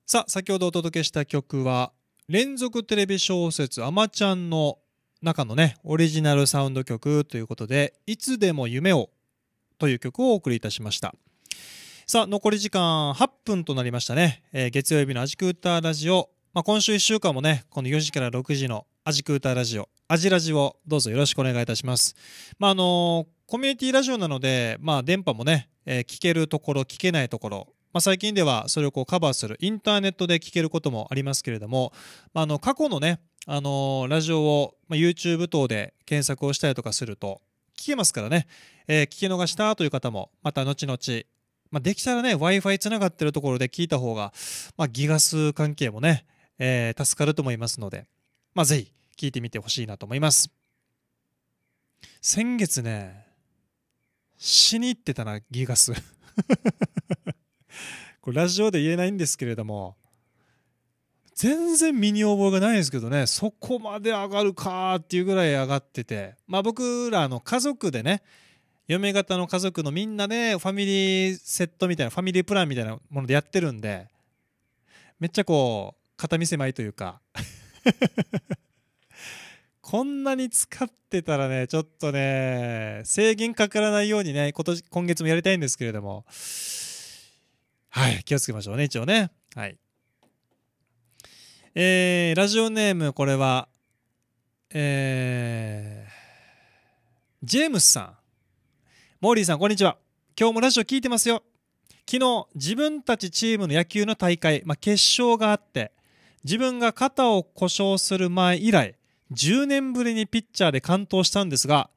さあ、先ほどお届けした曲は、連続テレビ小説「あまちゃん」の中のね、オリジナルサウンド曲ということで、いつでも夢をという曲をお送りいたしました。さあ、残り時間8分となりましたね。えー、月曜日のアジクーターラジオ。まあ、今週1週間もね、この4時から6時のアジクーターラジオ、アジラジオ、どうぞよろしくお願いいたします。まあ、あのー、コミュニティラジオなので、まあ、電波もね、えー、聞けるところ、聞けないところ、まあ、最近ではそれをこうカバーするインターネットで聞けることもありますけれども、まああ、の過去のね、あのラジオを、ま YouTube 等で検索をしたりとかすると聞けますからね、えー、聞き逃したという方もまた後々まあ、できたらね w i f i つながってるところで聞いた方が、まあ、ギガ数関係もね、えー、助かると思いますので、まあ、ぜひ聞いてみてほしいなと思います先月ね死に行ってたなギガ数 これラジオで言えないんですけれども全然身に覚えがないですけどねそこまで上がるかっていうぐらい上がっててまあ僕らの家族でね嫁方の家族のみんなでファミリーセットみたいなファミリープランみたいなものでやってるんでめっちゃこう肩せまいというか こんなに使ってたらねちょっとね制限かからないようにね今年今月もやりたいんですけれどもはい、気をつけましょうね、一応ね。はい。えー、ラジオネーム、これは、えー、ジェームスさん。モーリーさん、こんにちは。今日もラジオ聞いてますよ。昨日、自分たちチームの野球の大会、まあ、決勝があって、自分が肩を故障する前以来、10年ぶりにピッチャーで完投したんですが、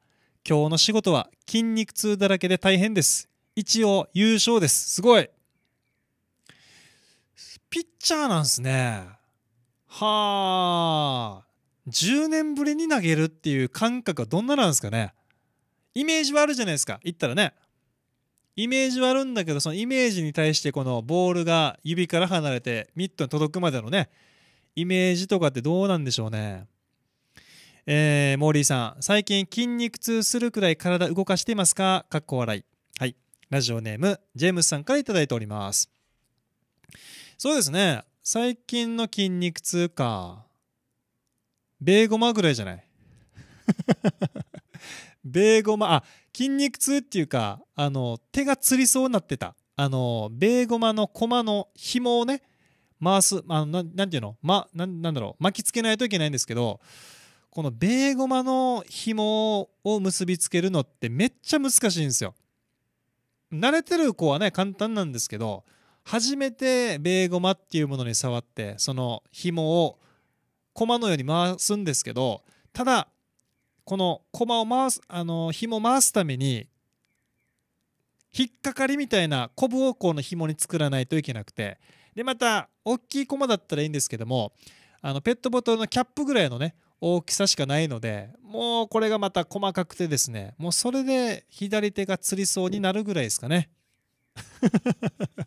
今日の仕事は筋肉痛だらけで大変です。一応優勝です。すごい。ピッチャーなんすね。はあ。10年ぶりに投げるっていう感覚はどんななんですかねイメージはあるじゃないですか言ったらねイメージはあるんだけどそのイメージに対してこのボールが指から離れてミットに届くまでのねイメージとかってどうなんでしょうねえー、モーリーさん最近筋肉痛するくらい体動かしていますかかっこ笑いはいラジオネームジェームスさんから頂いておりますそうですね。最近の筋肉痛か。ベーゴマぐらいじゃないベーゴマ、あ、筋肉痛っていうか、あの、手がつりそうになってた。あの、ベーゴマの駒の紐をね、回す、あのななんていうの、ま、ななんだろう、巻きつけないといけないんですけど、このベーゴマの紐を結びつけるのってめっちゃ難しいんですよ。慣れてる子はね、簡単なんですけど、初めてベーゴマっていうものに触ってその紐を駒のように回すんですけどただこの駒を回すあの紐回すために引っかかりみたいなコブをこの紐に作らないといけなくてでまた大きい駒だったらいいんですけどもあのペットボトルのキャップぐらいのね大きさしかないのでもうこれがまた細かくてですねもうそれで左手がつりそうになるぐらいですかね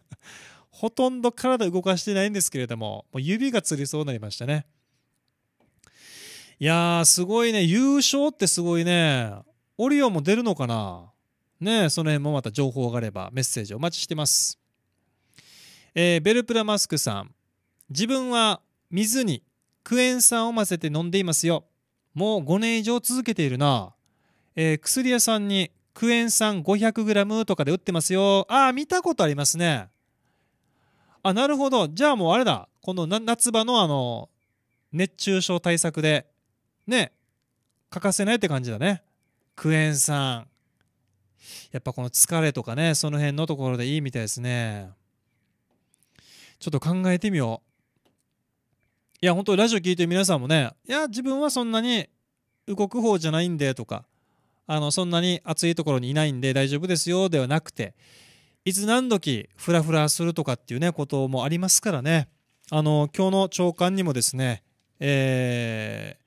ほとんど体動かしてないんですけれども、もう指がつりそうになりましたね。いやー、すごいね。優勝ってすごいね。オリオンも出るのかなねその辺もまた情報があればメッセージお待ちしてます。えー、ベルプラマスクさん。自分は水にクエン酸を混ぜて飲んでいますよ。もう5年以上続けているな。えー、薬屋さんにクエン酸 500g とかで売ってますよ。ああ、見たことありますね。あ、なるほど。じゃあもうあれだ。この夏場のあの、熱中症対策で、ね、欠かせないって感じだね。クエン酸。やっぱこの疲れとかね、その辺のところでいいみたいですね。ちょっと考えてみよう。いや、本当ラジオ聞いてる皆さんもね、いや、自分はそんなに動く方じゃないんでとか、あの、そんなに暑いところにいないんで大丈夫ですよではなくて、いつ何時フラフラするとかっていうねこともありますからねあの今日の朝刊にもですねえー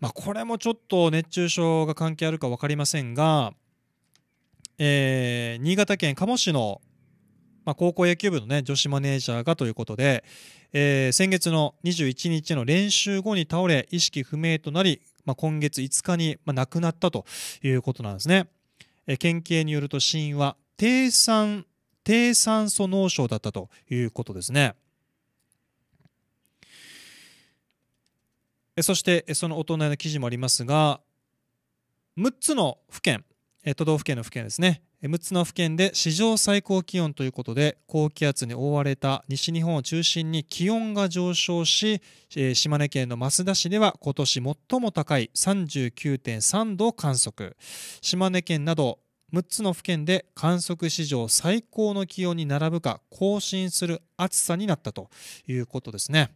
まあ、これもちょっと熱中症が関係あるか分かりませんが、えー、新潟県加茂市の、まあ、高校野球部の、ね、女子マネージャーがということで、えー、先月の21日の練習後に倒れ意識不明となり、まあ、今月5日に、まあ、亡くなったということなんですね。県警によると死因は低酸低酸素脳症だったということですね。そしてそのお隣の記事もありますが6つの府県都道府県の府県ですね6つの府県で史上最高気温ということで高気圧に覆われた西日本を中心に気温が上昇し、島根県の益田市では今年最も高い39.3度を観測島根県など6つの府県で観測史上最高の気温に並ぶか更新する暑さになったということですね、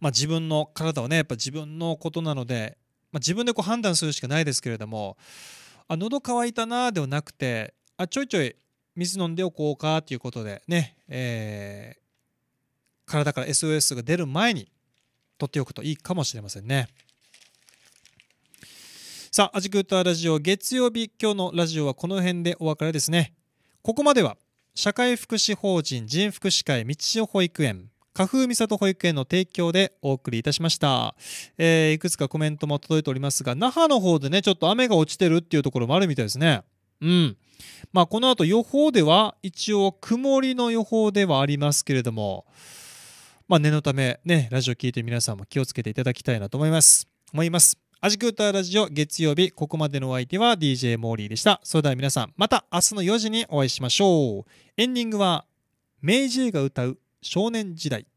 まあ、自分の体はねやっぱ自分のことなので、まあ、自分でこう判断するしかないですけれどもあ喉乾いたなではなくてあちょいちょい水飲んでおこうかということでね、えー、体から SOS が出る前に取っておくといいかもしれませんね。さあ、アジクーターラジオ月曜日、今日のラジオはこの辺でお別れですね。ここまでは、社会福祉法人人福祉会道代保育園花風みさ保育園の提供でお送りいたしました、えー、いくつかコメントも届いておりますが那覇の方でねちょっと雨が落ちてるっていうところもあるみたいですねうんまあこの後予報では一応曇りの予報ではありますけれどもまあ念のためねラジオ聞いて皆さんも気をつけていただきたいなと思います思いますアジクータラジオ月曜日、ここまでのお相手は DJ モーリーでした。それでは皆さん、また明日の4時にお会いしましょう。エンディングは、明治映が歌う少年時代。